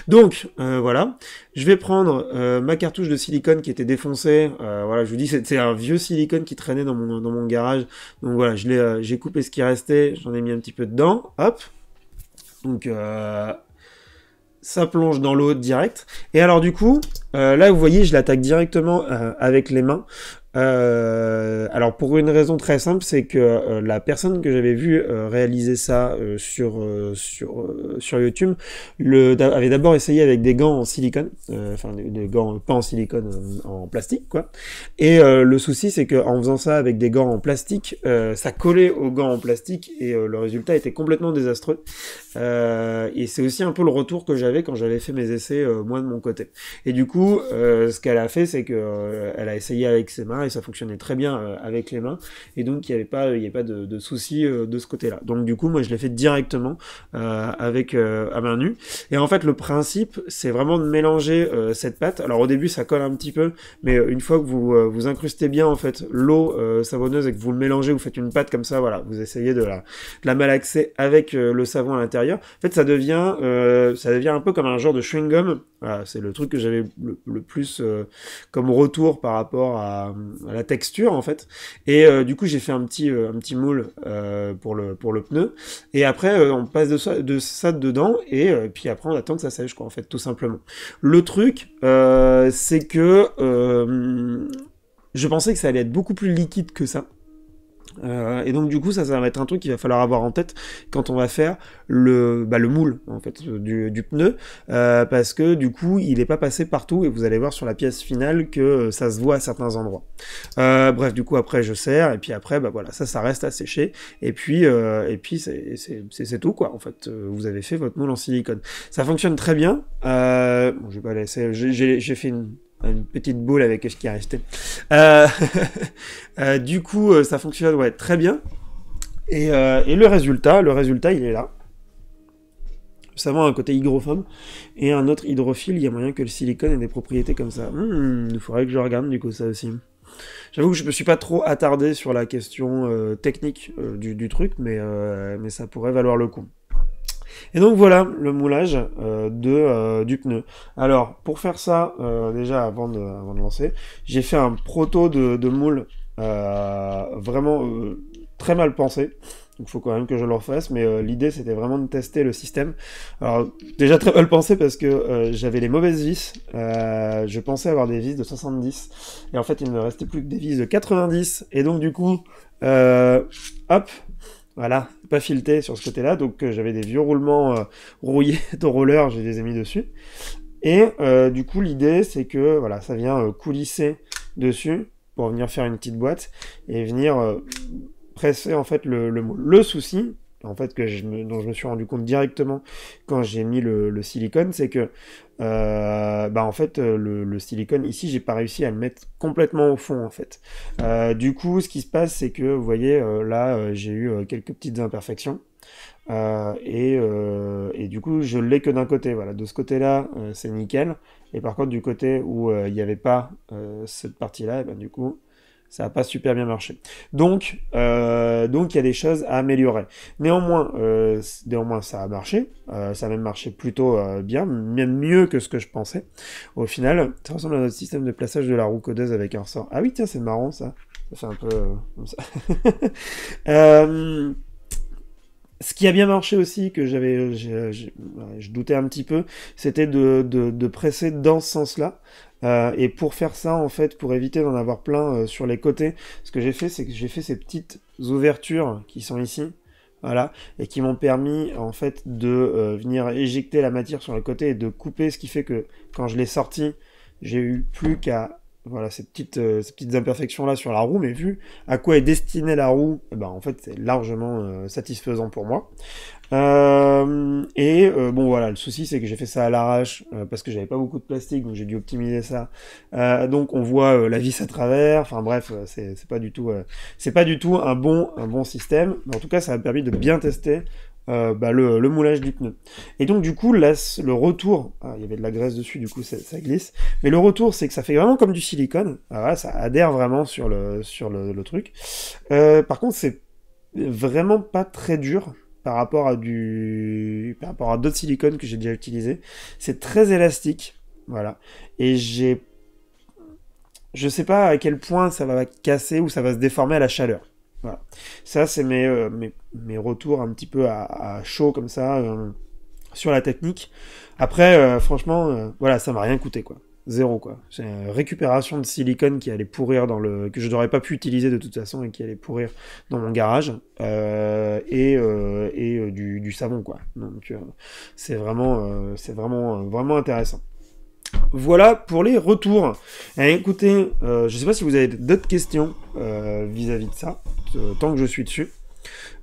donc euh, voilà je vais prendre euh, ma cartouche de silicone qui était défoncée euh, voilà je vous dis c'est un vieux silicone qui traînait dans mon dans mon garage donc voilà je l'ai j'ai coupé ce qui restait j'en ai mis un petit peu dedans hop donc euh, ça plonge dans l'eau direct. Et alors du coup, euh, là vous voyez, je l'attaque directement euh, avec les mains. Euh, alors pour une raison très simple, c'est que euh, la personne que j'avais vue euh, réaliser ça euh, sur sur sur YouTube le, avait d'abord essayé avec des gants en silicone, enfin des, gants pas en silicone, en plastique quoi. Et le souci c'est que en faisant ça avec des gants en plastique, ça collait aux gants en plastique et le résultat était complètement désastreux. et c'est aussi un peu le retour que j'avais quand j'avais fait mes essais moi de mon côté. Et du coup, ce qu'elle a fait c'est que elle a essayé avec ses mains et ça fonctionnait très bien euh, avec les mains et donc il n'y avait pas il y pas de, souci euh, de ce côté-là. Donc du coup moi je l'ai fait directement euh, avec à main nue et en fait le principe c'est vraiment de mélanger cette pâte. Alors au début ça colle un petit peu mais une fois que vous vous incrustez bien en fait l'eau savonneuse et que vous le mélangez vous faites une pâte comme ça voilà vous essayez de la malaxer avec le savon à l'intérieur. En fait ça devient ça devient un peu comme un genre de chewing gum. c'est le truc que j'avais le, plus comme retour par rapport à, la texture en fait. Et euh, du coup, j'ai fait un petit euh, un petit moule euh, pour le pour le pneu. Et après, on passe de ça de ça dedans et puis après on attend que ça sèche quoi en fait, tout simplement. Le truc, c'est que je pensais que ça allait être beaucoup plus liquide que ça. Euh, et donc du coup, ça, ça va être un truc qu'il va falloir avoir en tête quand on va faire le, bah, moule en fait du, pneu, euh, parce que du coup, il n'est pas passé partout et vous allez voir sur la pièce finale que euh, ça se voit à certains endroits. bref, du coup, après, je sers et puis après, bah voilà, ça, ça reste à sécher et puis et puis c'est tout quoi. En fait, vous avez fait votre moule en silicone. Ça fonctionne très bien. je vais pas laisser. J'ai fait une une petite boule avec ce qui est resté. Euh, euh, du coup, euh, ça fonctionne ouais, très bien. Et, le résultat, le résultat, il est là. ça un côté hydrophobe et un autre hydrophile. Il y a moyen que le silicone ait des propriétés comme ça. Hmm, il faudrait que je regarde du coup ça aussi. J'avoue que je me suis pas trop attardé sur la question technique du, du, truc, mais, mais ça pourrait valoir le coup. Et donc voilà le moulage euh, de, euh, du pneu. Alors pour faire ça, euh, déjà avant de, avant de lancer, j'ai fait un proto de, de moule vraiment très mal pensé. Donc faut quand même que je le refasse, mais l'idée c'était vraiment de tester le système. Alors déjà très mal pensé parce que j'avais les mauvaises vis. je pensais avoir des vis de 70 et en fait il ne me restait plus que des vis de 90 et donc du coup hop voilà, pas fileté sur ce côté-là. Donc euh, j'avais des vieux roulements euh, rouillés de roller, j'ai les ai mis dessus. Et euh, du coup, l'idée, c'est que voilà, ça vient coulisser dessus pour venir faire une petite boîte et venir presser en fait le, le, le souci en fait que je dont je me suis rendu compte directement quand j'ai mis le silicone, c'est que euh, bah en fait euh, le, silicone ici j'ai pas réussi à le mettre complètement au fond en fait euh, du coup ce qui se passe c'est que vous voyez là j'ai eu quelques petites imperfections et, et, du coup je l'ai que d'un côté voilà de ce côté là c'est nickel et par contre du côté où il n'y avait pas cette partie là et eh ben, du coup ça n'a pas super bien marché. Donc, euh, donc il y a des choses à améliorer. Néanmoins, euh, néanmoins ça a marché. Euh, ça a même marché plutôt bien, même mieux que ce que je pensais. Au final, ça ressemble à notre système de plaçage de la roue codeuse avec un ressort. Ah oui, tiens, c'est marrant ça. Ça fait un peu comme ça. ce qui a bien marché aussi, que j'avais, je, doutais un petit peu, c'était de, de, presser dans ce sens-là. Euh, et pour faire ça, en fait, pour éviter d'en avoir plein euh, sur les côtés, ce que j'ai fait, c'est que j'ai fait ces petites ouvertures qui sont ici, voilà, et qui m'ont permis, en fait, de euh, venir éjecter la matière sur le côté et de couper, ce qui fait que quand je l'ai sorti, j'ai eu plus qu'à voilà ces petites, euh, ces petites imperfections là sur la roue, mais vu à quoi est destinée la roue, eh ben, en fait c'est largement euh, satisfaisant pour moi. Euh, et bon voilà, le souci c'est que j'ai fait ça à l'arrache parce que j'avais pas beaucoup de plastique, donc j'ai dû optimiser ça. donc on voit la vis à travers. Enfin bref, c'est pas du tout, c'est pas du tout un bon, un bon système. Mais en tout cas, ça a permis de bien tester euh, bah, le, moulage du pneu. Et donc du coup, le retour, ah, il y avait de la graisse dessus, du coup ça, glisse, mais le retour c'est que ça fait vraiment comme du silicone, ah, ça adhère vraiment sur le, sur le, truc. Euh, par contre, c'est vraiment pas très dur par rapport à du par rapport à d'autres silicones que j'ai déjà utilisés. C'est très élastique, voilà. Et j'ai je sais pas à quel point ça va casser ou ça va se déformer à la chaleur. Voilà. Ça, c'est mes, euh, mes, mes, retours un petit peu à, chaud comme ça euh, sur la technique. Après, euh, franchement, voilà, ça m'a rien coûté quoi. Zéro quoi. C'est une récupération de silicone qui allait pourrir dans le. que je n'aurais pas pu utiliser de toute façon et qui allait pourrir dans mon garage. et, et du, du, savon quoi. Donc c'est vraiment, c'est vraiment, vraiment intéressant voilà pour les retours. Eh, écoutez, euh, je ne sais pas si vous avez d'autres questions euh, vis-à-vis de ça, euh, tant que je suis dessus.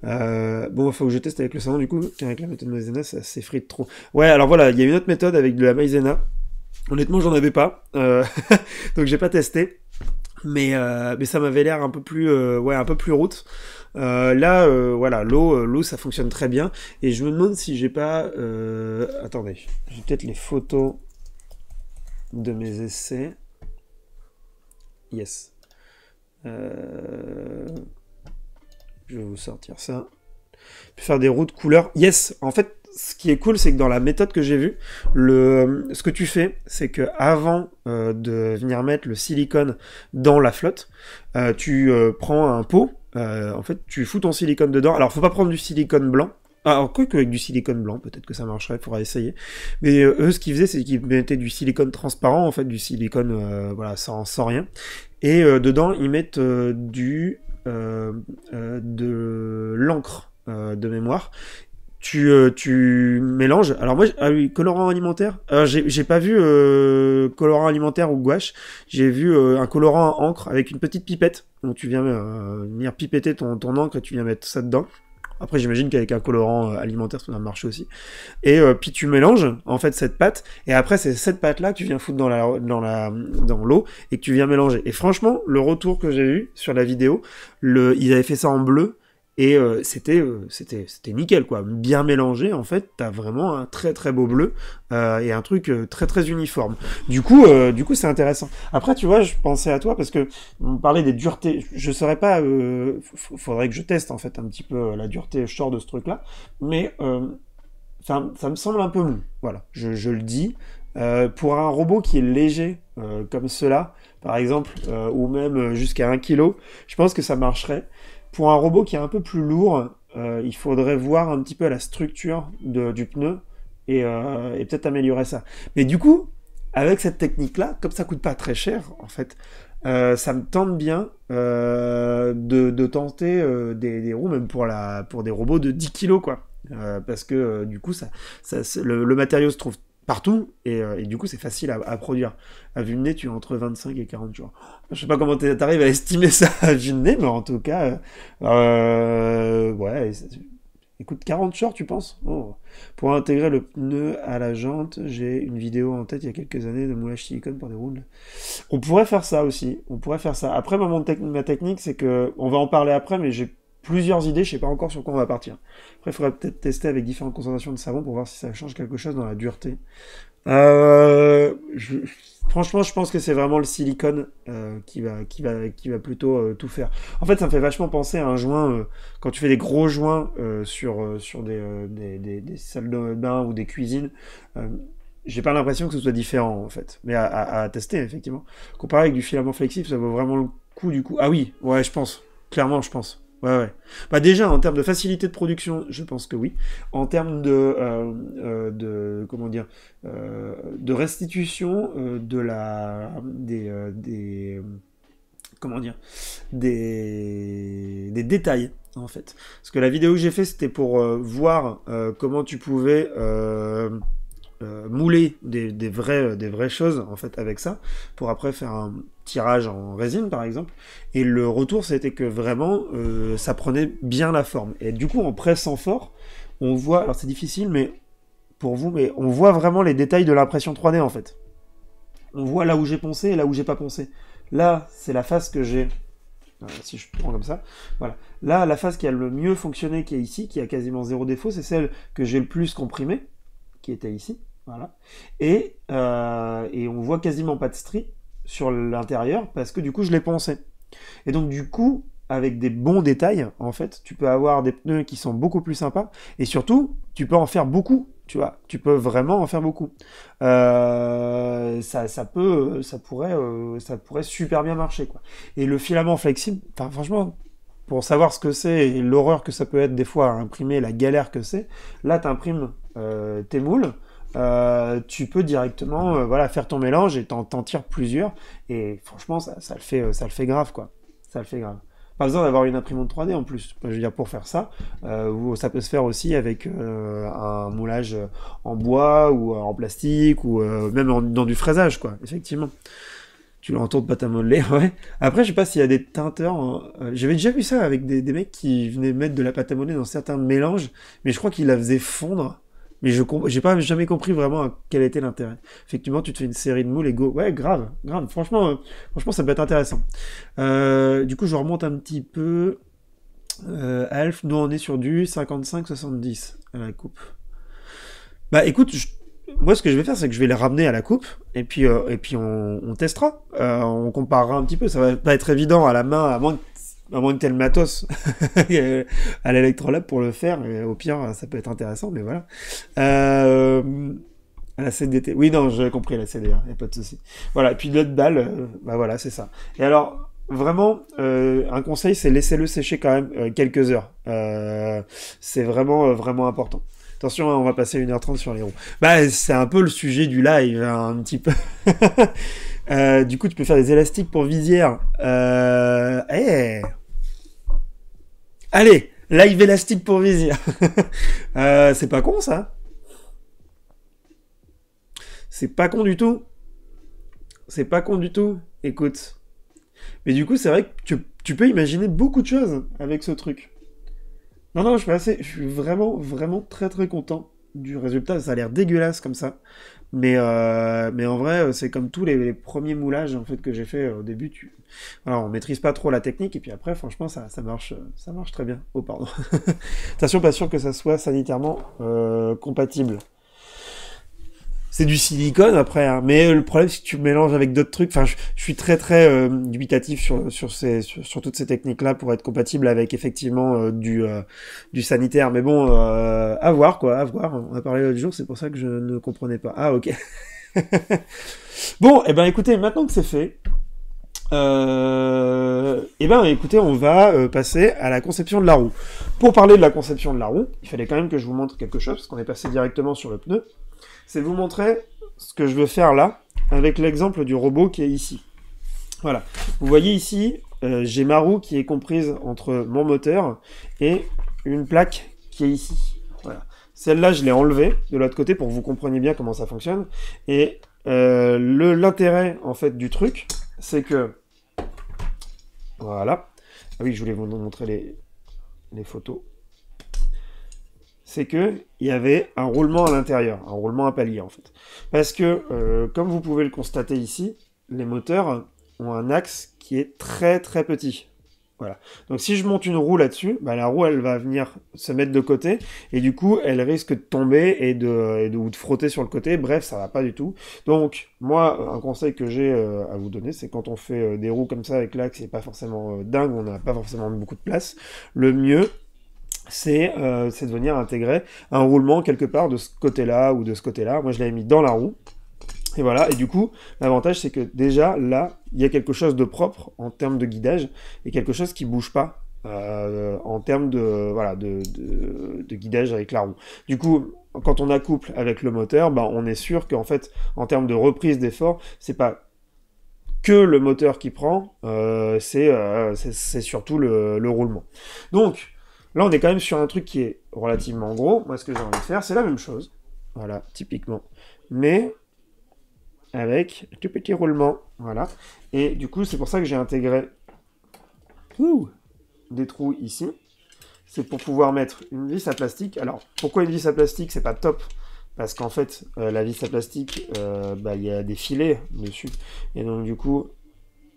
bon, il bah, faut que je teste avec le salon, du coup, avec la méthode maïzena, ça s'effrite trop. Ouais, alors voilà, il y a une autre méthode avec de la maïzena. Honnêtement, j'en avais pas, donc j'ai pas testé. Mais, mais ça m'avait l'air un peu plus, ouais, un peu plus route. là, voilà, l'eau, l'eau, ça fonctionne très bien. Et je me demande si j'ai pas. attendez, j'ai peut-être les photos de mes essais. Yes. Euh, je vais vous sortir ça. faire des de couleur. Yes, en fait, ce qui est cool, c'est que dans la méthode que j'ai vue, le, ce que tu fais, c'est que avant euh, de venir mettre le silicone dans la flotte, euh, tu prends un pot. en fait, tu fous ton silicone dedans. Alors, faut pas prendre du silicone blanc ah, alors, quoi qu'avec du silicone blanc, peut-être que ça marcherait, faudra essayer. Mais euh, eux, ce qu'ils faisaient, c'est qu'ils mettaient du silicone transparent, en fait, du silicone, euh, voilà, sans, sans, rien. Et euh, dedans, ils mettent du, de l'encre de mémoire. Tu, tu mélanges. Alors moi, j'ai ah colorant alimentaire. j'ai pas vu colorant alimentaire ou gouache. J'ai vu un colorant encre avec une petite pipette. Donc tu viens venir pipetter ton, ton encre et tu viens mettre ça dedans. Après, j'imagine qu'avec un colorant euh, alimentaire, ça va marcher aussi. Et euh, puis tu mélanges en fait cette pâte, et après c'est cette pâte là que tu viens foutre dans la dans la dans l'eau et que tu viens mélanger. Et franchement, le retour que j'ai eu sur la vidéo, le ils avaient fait ça en bleu et euh, c'était, euh, c'était, c'était nickel, quoi. Bien mélangé, en fait, t'as vraiment un très très beau bleu euh, et un truc très très uniforme. Du coup, du coup, c'est intéressant. Après, tu vois, je pensais à toi parce que on parlait des duretés. Je saurais pas. faudrait que je teste en fait un petit peu la dureté short de ce truc-là, mais ça, ça, me semble un peu mou. Voilà, je, je le dis. pour un robot qui est léger comme cela, par exemple, ou même jusqu'à 1 kg, je pense que ça marcherait. Pour un robot qui est un peu plus lourd, euh, il faudrait voir un petit peu la structure du pneu euh, et, peut-être améliorer ça. Mais du coup, avec cette technique-là, comme ça coûte pas très cher, en fait, euh, ça me tente bien de, tenter des, roues, même pour, la, pour des robots de 10 kg, quoi. parce que du coup, ça, le, le matériau se trouve partout, euh, et, du coup, c'est facile à, produire. À vue de tu es entre 25 et 40 jours. Je sais pas comment tu arrives à estimer ça à vue mais en tout cas, euh, euh ouais, écoute, 40 jours, tu penses oh. Pour intégrer le pneu à la jante, j'ai une vidéo en tête il y a quelques années de moulage silicone pour des roules. On pourrait faire ça aussi, on pourrait faire ça. Après, ma, ma technique, c'est que, on va en parler après, mais j'ai plusieurs idées, je sais pas encore sur quoi on va partir. Après, il faudrait peut-être tester avec différentes concentrations de savon pour voir si ça change quelque chose dans la dureté. Euh, franchement, je pense que c'est vraiment le silicone euh, qui va, qui va, qui va plutôt euh, tout faire. En fait, ça me fait vachement penser à un joint quand tu fais des gros joints sur sur des, salles de bain ou des cuisines. j'ai pas l'impression que ce soit différent en fait, mais à tester effectivement. Comparé avec du filament flexible, ça vaut vraiment le coup du coup. Ah oui, ouais, je pense. Clairement, je pense. Ouais, ouais. Bah déjà, en termes de facilité de production, je pense que oui. En termes de, euh, euh, comment dire, euh, de restitution de la, des, des comment dire, des, des détails en fait. Parce que la vidéo que j'ai fait, c'était pour voir comment tu pouvais euh, mouler des, vrais, euh, des vraies choses en fait avec ça pour après faire un tirage en résine par exemple et le retour c'était que vraiment euh, ça prenait bien la forme et du coup en pressant fort on voit alors c'est difficile mais pour vous mais on voit vraiment les détails de l'impression 3D en fait on voit là où j'ai pensé et là où j'ai pas pensé là c'est la face que j'ai si je prends comme ça. Voilà. Là, la face qui a le mieux fonctionné, qui est ici, qui a quasiment zéro défaut, c'est celle que j'ai le plus comprimé qui était ici. Voilà. Et, euh, et on voit quasiment pas de stries sur l'intérieur parce que du coup je l'ai pensé. Et donc du coup, avec des bons détails, en fait, tu peux avoir des pneus qui sont beaucoup plus sympas et surtout, tu peux en faire beaucoup. Tu vois, tu peux vraiment en faire beaucoup. Euh, ça, ça peut, ça pourrait, euh, ça pourrait super bien marcher quoi. Et le filament flexible, franchement, pour savoir ce que c'est et l'horreur que ça peut être des fois à imprimer, la galère que c'est, là tu imprimes tes moules euh, tu peux directement euh, voilà, faire ton mélange et t'en tirer plusieurs. Et franchement, ça, le fait, euh, ça le fait grave, quoi. Ça le fait grave. Pas besoin d'avoir une imprimante 3D en plus. Je veux dire, pour faire ça, euh, ça peut se faire aussi avec un moulage en bois ou en plastique ou même dans du fraisage, quoi, effectivement tu l'entends de pâte à modeler, Après, je sais pas s'il y a des teinteurs. Hein. J'avais déjà vu ça avec des, des, mecs qui venaient mettre de la pâte à modeler dans certains mélanges, mais je crois qu'ils la faisaient fondre mais je j'ai pas jamais compris vraiment quel était l'intérêt. Effectivement, tu te fais une série de moules et go. Ouais, grave, grave. Franchement, euh, franchement, ça peut être intéressant. Euh, du coup, je remonte un petit peu. Euh, nous on est sur du 55-70 à la coupe. Bah écoute, moi ce que je vais faire c'est que je vais les ramener à la coupe et puis euh, et puis on, testera, on comparera un petit peu. Ça va pas être évident à la main à moins avoir bah, une telle matos euh, à l'électrolab pour le faire. au pire, ça peut être intéressant, mais voilà. Euh, la CDT. Oui, non, j'ai compris la CDR, il a pas de souci. Voilà, puis l'autre balle, euh, bah voilà, c'est ça. Et alors, vraiment, un conseil, c'est laissez-le sécher quand même quelques heures. c'est vraiment, vraiment important. Attention, hein, on va passer 1h30 sur les roues. Bah, c'est un peu le sujet du live, hein, un petit peu. Euh, du coup, tu peux faire des élastiques pour visière. Euh, eh. Allez, live élastique pour visière. Euh, c'est pas con ça. C'est pas con du tout. C'est pas con du tout. Écoute. Mais du coup, c'est vrai que tu, peux imaginer beaucoup de choses avec ce truc. Non, non, je suis, je suis vraiment, vraiment très très content du résultat. Ça a l'air dégueulasse comme ça. Mais, euh, mais en vrai, euh, c'est comme tous les, premiers moulages en fait, que j'ai fait euh, au début. Tu... on maîtrise pas trop la technique, et puis après, franchement, ça, ça, marche, ça marche très bien. Oh, pardon. Attention, pas sûr que ça soit sanitairement compatible c'est du silicone après. Hein. Mais euh, le problème, c'est que tu mélanges avec d'autres trucs. Enfin, je, suis très très euh, dubitatif sur sur ces sur, toutes ces techniques-là pour être compatible avec effectivement euh, du du sanitaire. Mais bon, à voir quoi, à voir. On a parlé l'autre jour, c'est pour ça que je ne comprenais pas. Ah ok. bon, et eh ben écoutez, maintenant que c'est fait. Euh, eh ben, écoutez, on va passer à la conception de la roue. Pour parler de la conception de la roue, il fallait quand même que je vous montre quelque chose, parce qu'on est passé directement sur le pneu c'est vous montrer ce que je veux faire là avec l'exemple du robot qui est ici. Voilà. Vous voyez ici, euh, j'ai ma roue qui est comprise entre mon moteur et une plaque qui est ici. Voilà. Celle-là, je l'ai enlevée de l'autre côté pour que vous compreniez bien comment ça fonctionne. Et euh, l'intérêt, en fait, du truc, c'est que... Voilà. Ah oui, je voulais vous montrer les, les photos c'est que il y avait un roulement à l'intérieur, un roulement à palier en fait. Parce que, euh, comme vous pouvez le constater ici, les moteurs ont un axe qui est très très petit. Voilà. Donc si je monte une roue là-dessus, bah, la roue elle va venir se mettre de côté et du coup elle risque de tomber et de, frotter sur le côté. Bref, ça va pas du tout. Donc moi un conseil que j'ai euh, à vous donner, c'est quand on fait euh, des roues comme ça avec l'axe, c'est pas forcément dingue, on n'a pas forcément beaucoup de place. Le mieux c'est euh, de venir intégrer un roulement quelque part de ce côté-là ou de ce côté-là. Moi, je l'avais mis dans la roue. Et voilà, et du coup, l'avantage c'est que déjà là, il y a quelque chose de propre en termes de guidage et quelque chose qui bouge pas euh, en termes de, voilà, de, de, guidage avec la roue. Du coup, quand on accouple avec le moteur, bah, on est sûr qu'en fait, en termes de reprise d'effort, c'est pas que le moteur qui prend, euh, c'est euh, surtout le, le, roulement. Donc, Là, on est quand même sur un truc qui est relativement gros. Moi, ce que j'ai envie de faire, c'est la même chose. Voilà, typiquement. Mais avec du petit roulement. Voilà. Et du coup, c'est pour ça que j'ai intégré des trous ici. C'est pour pouvoir mettre une vis à plastique. Alors, pourquoi une vis à plastique C'est pas top. Parce qu'en fait, euh, la vis à plastique, euh, bah, il y a des filets dessus. Et donc, du coup,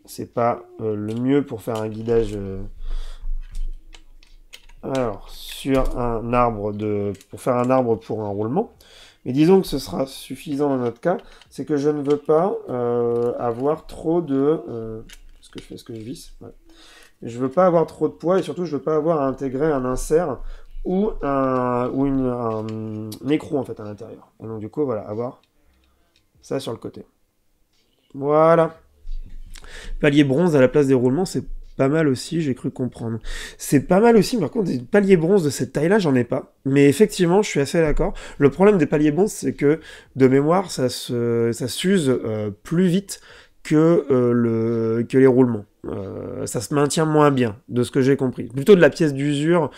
c'est pas euh, le mieux pour faire un guidage alors, sur un arbre de, pour faire un arbre pour un roulement, mais disons que ce sera suffisant dans notre cas, c'est que je ne veux pas euh, avoir trop de... Euh, ce que je fais, ce que je visse Je ne veux pas avoir trop de poids et surtout je ne veux pas avoir à intégrer un insert ou un, ou une, écrou en fait à l'intérieur. Et donc du coup, voilà, avoir ça sur le côté. Voilà. Palier bronze à la place des roulements, c'est pas mal aussi, j'ai cru comprendre. C'est pas mal aussi, par contre, des paliers bronze de cette taille-là, j'en ai pas. Mais effectivement, je suis assez d'accord. Le problème des paliers bronze, c'est que de mémoire, ça ça s'use euh, plus vite que euh, le que les roulements. Euh, ça se maintient moins bien, de ce que j'ai compris. Plutôt de la pièce d'usure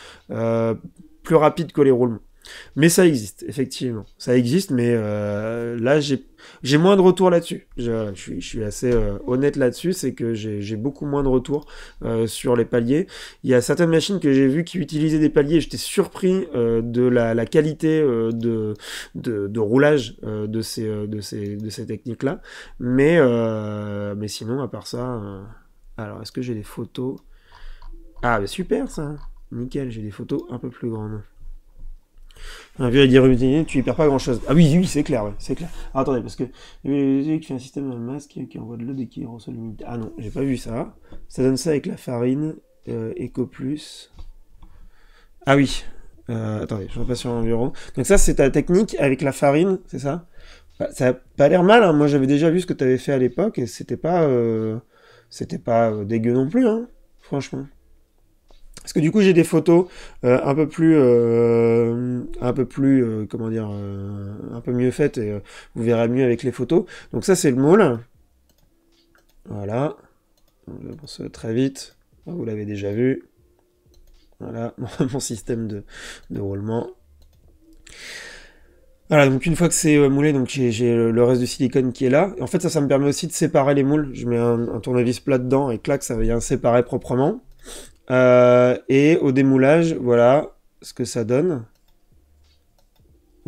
plus rapide que les roulements. Mais ça existe, effectivement. Ça existe, mais euh, là, j'ai moins de retours là-dessus. Je, suis, assez euh, honnête là-dessus, c'est que j'ai beaucoup moins de retours euh, sur les paliers. Il y a certaines machines que j'ai vues qui utilisaient des paliers, j'étais surpris de la, qualité de, roulage de ces, techniques-là. Mais, mais sinon, à part ça... alors, est-ce que j'ai des photos Ah, bah, super ça Nickel, j'ai des photos un peu plus grandes. Un vieux à dire tu y perds pas grand chose. Ah oui, oui, c'est clair, ouais, c'est clair. Ah, attendez, parce que Tu fais un système de masque qui envoie de l'eau dès qu'il reçoit l'humidité. Ah non, j'ai pas vu ça. Ça donne ça avec la farine, euh, EcoPlus. Plus. Ah oui. Euh, attendez, je pas sur l'environ. Donc ça, c'est ta technique avec la farine, c'est ça bah, Ça a pas l'air mal, hein. moi j'avais déjà vu ce que tu avais fait à l'époque et c'était pas, euh, c'était pas dégueu non plus, hein, franchement. Parce que du coup, j'ai des photos euh, un peu plus, euh, un peu plus, euh, comment dire, un peu mieux faites et vous verrez mieux avec les photos. Donc ça, c'est le moule. Voilà. On très vite. Ah, vous l'avez déjà vu. Voilà mon système de, roulement. Voilà, donc une fois que c'est moulé, donc j'ai le reste du silicone qui est là. en fait, ça, ça me permet aussi de séparer les moules. Je mets un, tournevis plat dedans et clac, ça vient séparer proprement. Euh, et au démoulage, voilà ce que ça donne.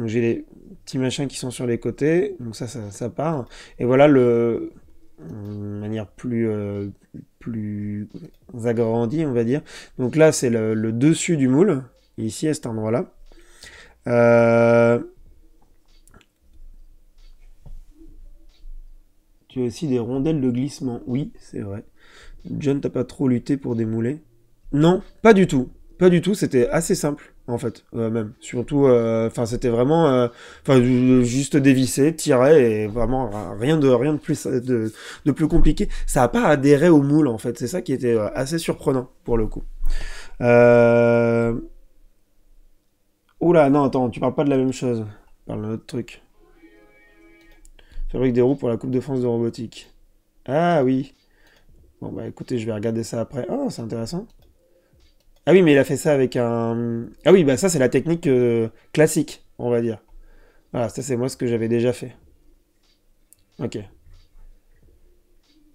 j'ai les petits machins qui sont sur les côtés, donc ça, ça, part. Et voilà le de manière plus, euh, plus agrandie, on va dire. Donc là, c'est le, dessus du moule, ici à cet endroit-là. Euh, tu as aussi des rondelles de glissement, oui, c'est vrai. John, t'as pas trop lutté pour démouler non, pas du tout. Pas du tout, c'était assez simple en fait, euh, même. Surtout, euh, enfin, c'était vraiment, euh, enfin, juste dévisser, tirer et vraiment rien de rien de plus de, plus compliqué. Ça n'a pas adhéré au moule en fait. C'est ça qui était assez surprenant pour le coup. Euh... Oula, non, attends, tu parles pas de la même chose. Parle d'un autre truc. Fabrique des roues pour la Coupe de France de robotique. Ah oui. Bon bah écoutez, je vais regarder ça après. Oh, c'est intéressant. Ah oui, mais il a fait ça avec un. Ah oui, bah ça, c'est la technique euh, classique, on va dire. Voilà, ça, c'est moi ce que j'avais déjà fait. Ok.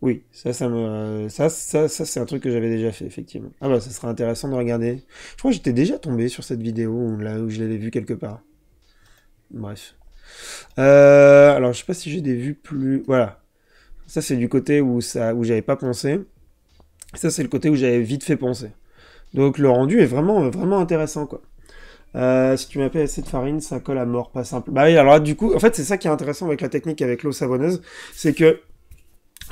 Oui, ça, ça me. Ça, ça, ça c'est un truc que j'avais déjà fait, effectivement. Ah bah, ça sera intéressant de regarder. Je crois que j'étais déjà tombé sur cette vidéo, là où je l'avais vue quelque part. Bref. Euh, alors, je sais pas si j'ai des vues plus. Voilà. Ça, c'est du côté où, ça, où j'avais pas pensé. Ça, c'est le côté où j'avais vite fait penser. Donc le rendu est vraiment, vraiment intéressant, quoi. Euh, si tu m'appelles assez de farine, ça colle à mort, pas simple. Bah oui, alors du coup, en fait, c'est ça qui est intéressant avec la technique avec l'eau savonneuse, c'est que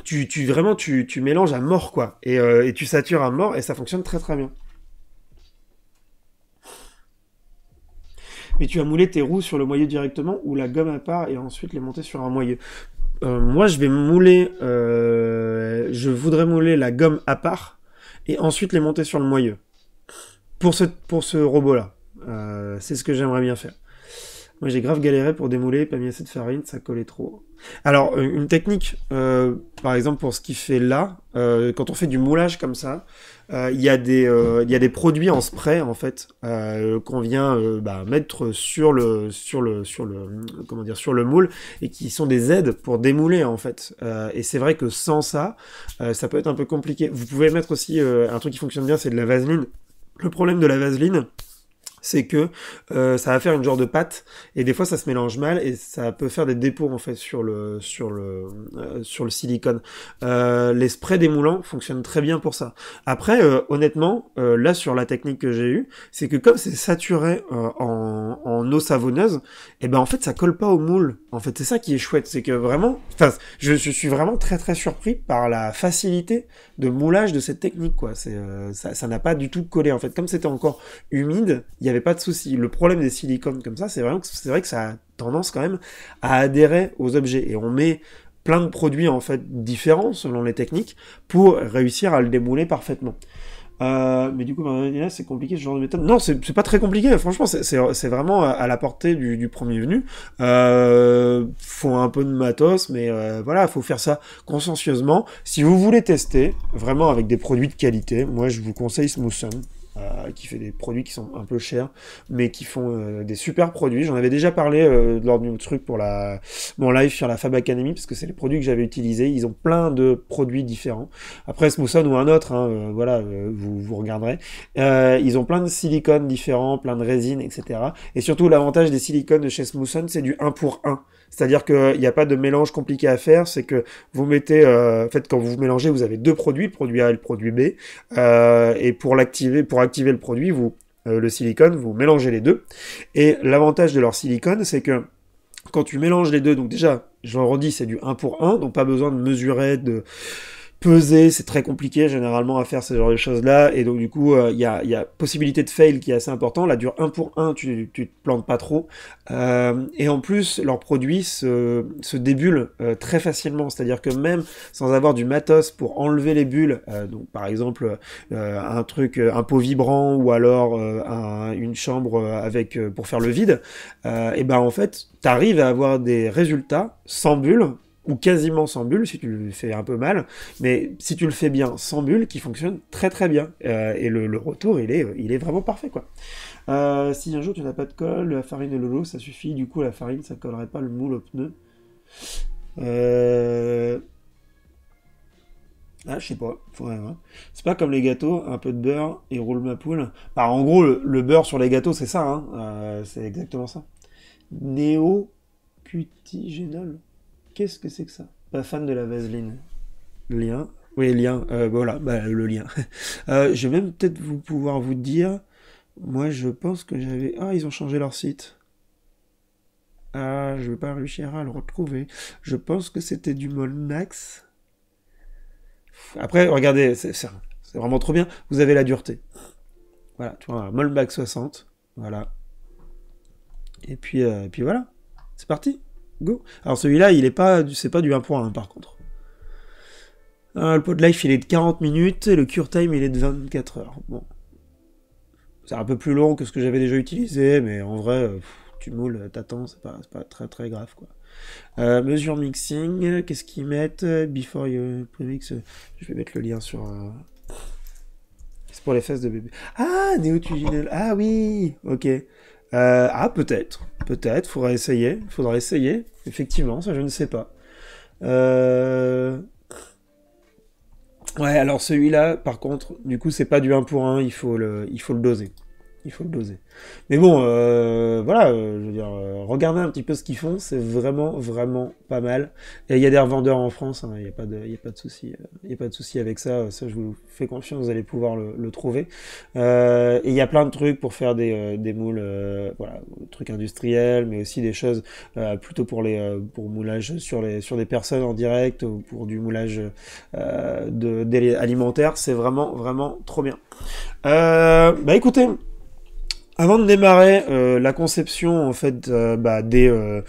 tu, tu vraiment, tu, tu, mélanges à mort, quoi, et, euh, et, tu satures à mort, et ça fonctionne très très bien. Mais tu as moulé tes roues sur le moyeu directement ou la gomme à part et ensuite les monter sur un moyeu. Euh, moi, je vais mouler, euh, je voudrais mouler la gomme à part et ensuite les monter sur le moyeu pour ce, pour ce robot-là. Euh, c'est ce que j'aimerais bien faire. Moi, j'ai grave galéré pour démouler, pas mis assez de farine, ça collait trop. Alors, euh, une technique, euh, par exemple, pour ce qu'il fait là, quand on fait du moulage comme ça, il y, y, a des produits en spray, en fait, qu'on vient bah, mettre sur le, sur, le, sur, le, comment dire, sur le moule et qui sont des aides pour démouler, en fait. et c'est vrai que sans ça, ça peut être un peu compliqué. Vous pouvez mettre aussi un truc qui fonctionne bien, c'est de la vaseline le problème de la vaseline, c'est que euh, ça va faire une genre de pâte et des fois ça se mélange mal et ça peut faire des dépôts en fait sur le sur le euh, sur le silicone. Euh, les sprays démoulants fonctionnent très bien pour ça. Après, euh, honnêtement, là sur la technique que j'ai eue, c'est que comme c'est saturé en, en eau savonneuse, et eh ben en fait ça colle pas au moule. En fait, c'est ça qui est chouette, c'est que vraiment, enfin, je, je, suis vraiment très très surpris par la facilité de moulage de cette technique quoi. C'est ça n'a pas du tout collé en fait. Comme c'était encore humide, il y avait pas de souci. Le problème des silicones comme ça, c'est vrai, c'est vrai que ça a tendance quand même à adhérer aux objets. Et on met plein de produits en fait différents selon les techniques pour réussir à le démouler parfaitement. Euh, mais du coup, c'est compliqué ce genre de méthode. Non, c'est pas très compliqué. Franchement, c'est vraiment à la portée du, premier venu. Euh, faut un peu de matos, mais voilà, euh, voilà, faut faire ça consciencieusement. Si vous voulez tester, vraiment avec des produits de qualité, moi je vous conseille Sun. Euh, qui fait des produits qui sont un peu chers, mais qui font euh, des super produits. J'en avais déjà parlé euh, lors de autre truc pour la mon live sur la Fab Academy, parce que c'est les produits que j'avais utilisés. Ils ont plein de produits différents. Après Smoothon ou un autre, hein, voilà, vous, vous regarderez. ils ont plein de silicones différents, plein de résines, etc. Et surtout, l'avantage des silicones de chez Smoothon, c'est du 1 pour 1. C'est-à-dire qu'il n'y euh, a pas de mélange compliqué à faire, c'est que vous mettez, euh, en fait, quand vous vous mélangez, vous avez deux produits, produit A et le produit B, euh, et pour l'activer, pour activer le produit, vous, le silicone, vous mélangez les deux. Et l'avantage de leur silicone, c'est que quand tu mélanges les deux, donc déjà, je le redis, c'est du 1 pour 1, donc pas besoin de mesurer de peser, c'est très compliqué généralement à faire ce genre de choses-là, et donc du coup, euh, il y, a, possibilité de fail qui est assez important, la dure 1 pour 1, tu, te plantes pas trop, euh, et en plus, leurs produits se, se débulent euh, très facilement, c'est-à-dire que même sans avoir du matos pour enlever les bulles, donc par exemple un truc, un pot vibrant, ou alors une chambre avec pour faire le vide, et ben en fait, t'arrives à avoir des résultats sans bulles, ou quasiment sans bulle, si tu le fais un peu mal, mais si tu le fais bien sans bulle, qui fonctionne très très bien. Euh, et le, retour, il est, euh, il est vraiment parfait, quoi. Euh, si un jour tu n'as pas de colle, la farine de Lolo ça suffit. Du coup, la farine, ça collerait pas le moule au pneu. Ah, je sais pas. C'est pas comme les gâteaux, un peu de beurre et roule ma poule. Bah, en gros, le, beurre sur les gâteaux, c'est ça. Hein. c'est exactement ça. Néo-cutigénol. Qu'est-ce que c'est que ça Pas fan de la vaseline. Lien. Oui, lien. Euh, voilà, bah, le lien. Euh, je vais même peut-être vous pouvoir vous dire. Moi, je pense que j'avais. Ah, ils ont changé leur site. Ah, je vais pas réussir à le retrouver. Je pense que c'était du Molmax. Après, regardez, c'est vraiment trop bien. Vous avez la dureté. Voilà, tu vois, Molmax 60. Voilà. Et puis, euh, et puis voilà. C'est parti go. Alors celui-là, il est pas, c'est pas du 1.1 hein, par contre. Euh, le le de life, il est de 40 minutes et le cure time, il est de 24 heures. Bon. C'est un peu plus long que ce que j'avais déjà utilisé, mais en vrai, euh, tu moules, t'attends, c'est pas, pas très très grave quoi. Euh, mesure mixing, qu'est-ce qu'ils mettent Before you premix, je vais mettre le lien sur. C'est pour les fesses de bébé. Ah, néo Ah oui, ok. Euh, ah, peut-être. Peut-être. Faudra essayer. Faudra essayer. Effectivement, ça, je ne sais pas. Euh, ouais, alors celui-là, par contre, du coup, c'est pas du 1 pour 1, il faut le, il faut le doser il faut le doser. Mais bon, euh, voilà, euh, je veux dire, euh, regardez un petit peu ce qu'ils font, c'est vraiment, vraiment pas mal. Et il y a des revendeurs en France, il hein, n'y a pas de, y a pas de souci, il a pas de souci avec ça. Ça, je vous fais confiance, vous allez pouvoir le, trouver. et il y a plein de trucs pour faire des, moules, voilà, trucs industriels, mais aussi des choses plutôt pour les, pour moulage sur les, sur des personnes en direct ou pour du moulage de, alimentaire. C'est vraiment, vraiment trop bien. bah écoutez. Avant de démarrer euh, la conception en fait euh, bah, des euh,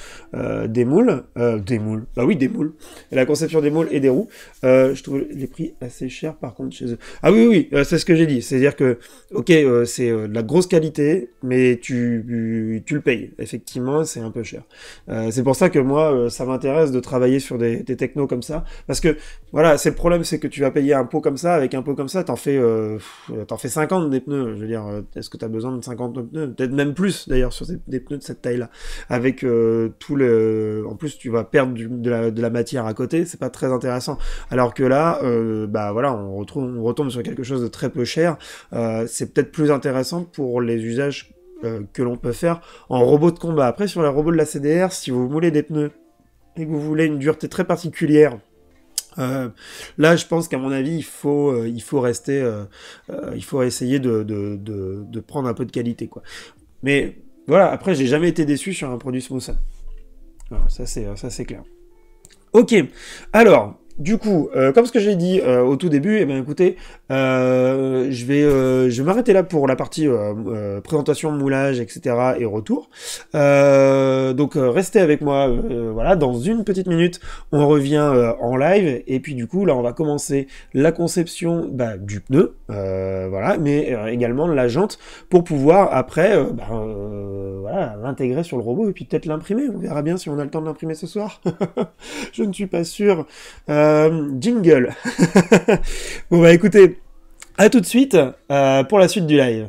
des moules, des moules, bah oui des moules, la conception des moules et des roues, je trouve les prix assez chers par contre chez eux. Ah oui oui, c'est ce que j'ai dit, c'est-à-dire que ok c'est de la grosse qualité, mais tu le payes effectivement c'est un peu cher. c'est pour ça que moi ça m'intéresse de travailler sur des, technos comme ça parce que voilà c'est le problème c'est que tu vas payer un pot comme ça avec un pot comme ça t'en fais t'en fais 50 des pneus, je veux dire est-ce que tu as besoin de 50 peut-être même plus d'ailleurs sur des, pneus de cette taille-là. Avec euh, tout le, en plus tu vas perdre de, la, matière à côté, c'est pas très intéressant. Alors que là, euh, bah voilà, on retrouve, on retombe sur quelque chose de très peu cher. Euh, c'est peut-être plus intéressant pour les usages que l'on peut faire en robot de combat. Après sur les robots de la CDR, si vous voulez des pneus et que vous voulez une dureté très particulière euh, là, je pense qu'à mon avis, il faut, euh, il faut rester, euh, il faut essayer de, de, de, prendre un peu de qualité, quoi. Mais voilà, après, j'ai jamais été déçu sur un produit Voilà, ça, c'est, ça, c'est clair. Ok. Alors, du coup, euh, comme ce que j'ai dit euh, au tout début, eh ben écoutez, euh, je vais, je vais m'arrêter là pour la partie présentation, moulage, etc. et retour. donc restez avec moi. voilà, dans une petite minute, on revient en live et puis du coup là, on va commencer la conception bah, du pneu, voilà, mais également la jante pour pouvoir après, bah, voilà, l'intégrer sur le robot et puis peut-être l'imprimer. On verra bien si on a le temps de l'imprimer ce soir. je ne suis pas sûr. Euh, jingle. bon bah écoutez, à tout de suite euh, pour la suite du live.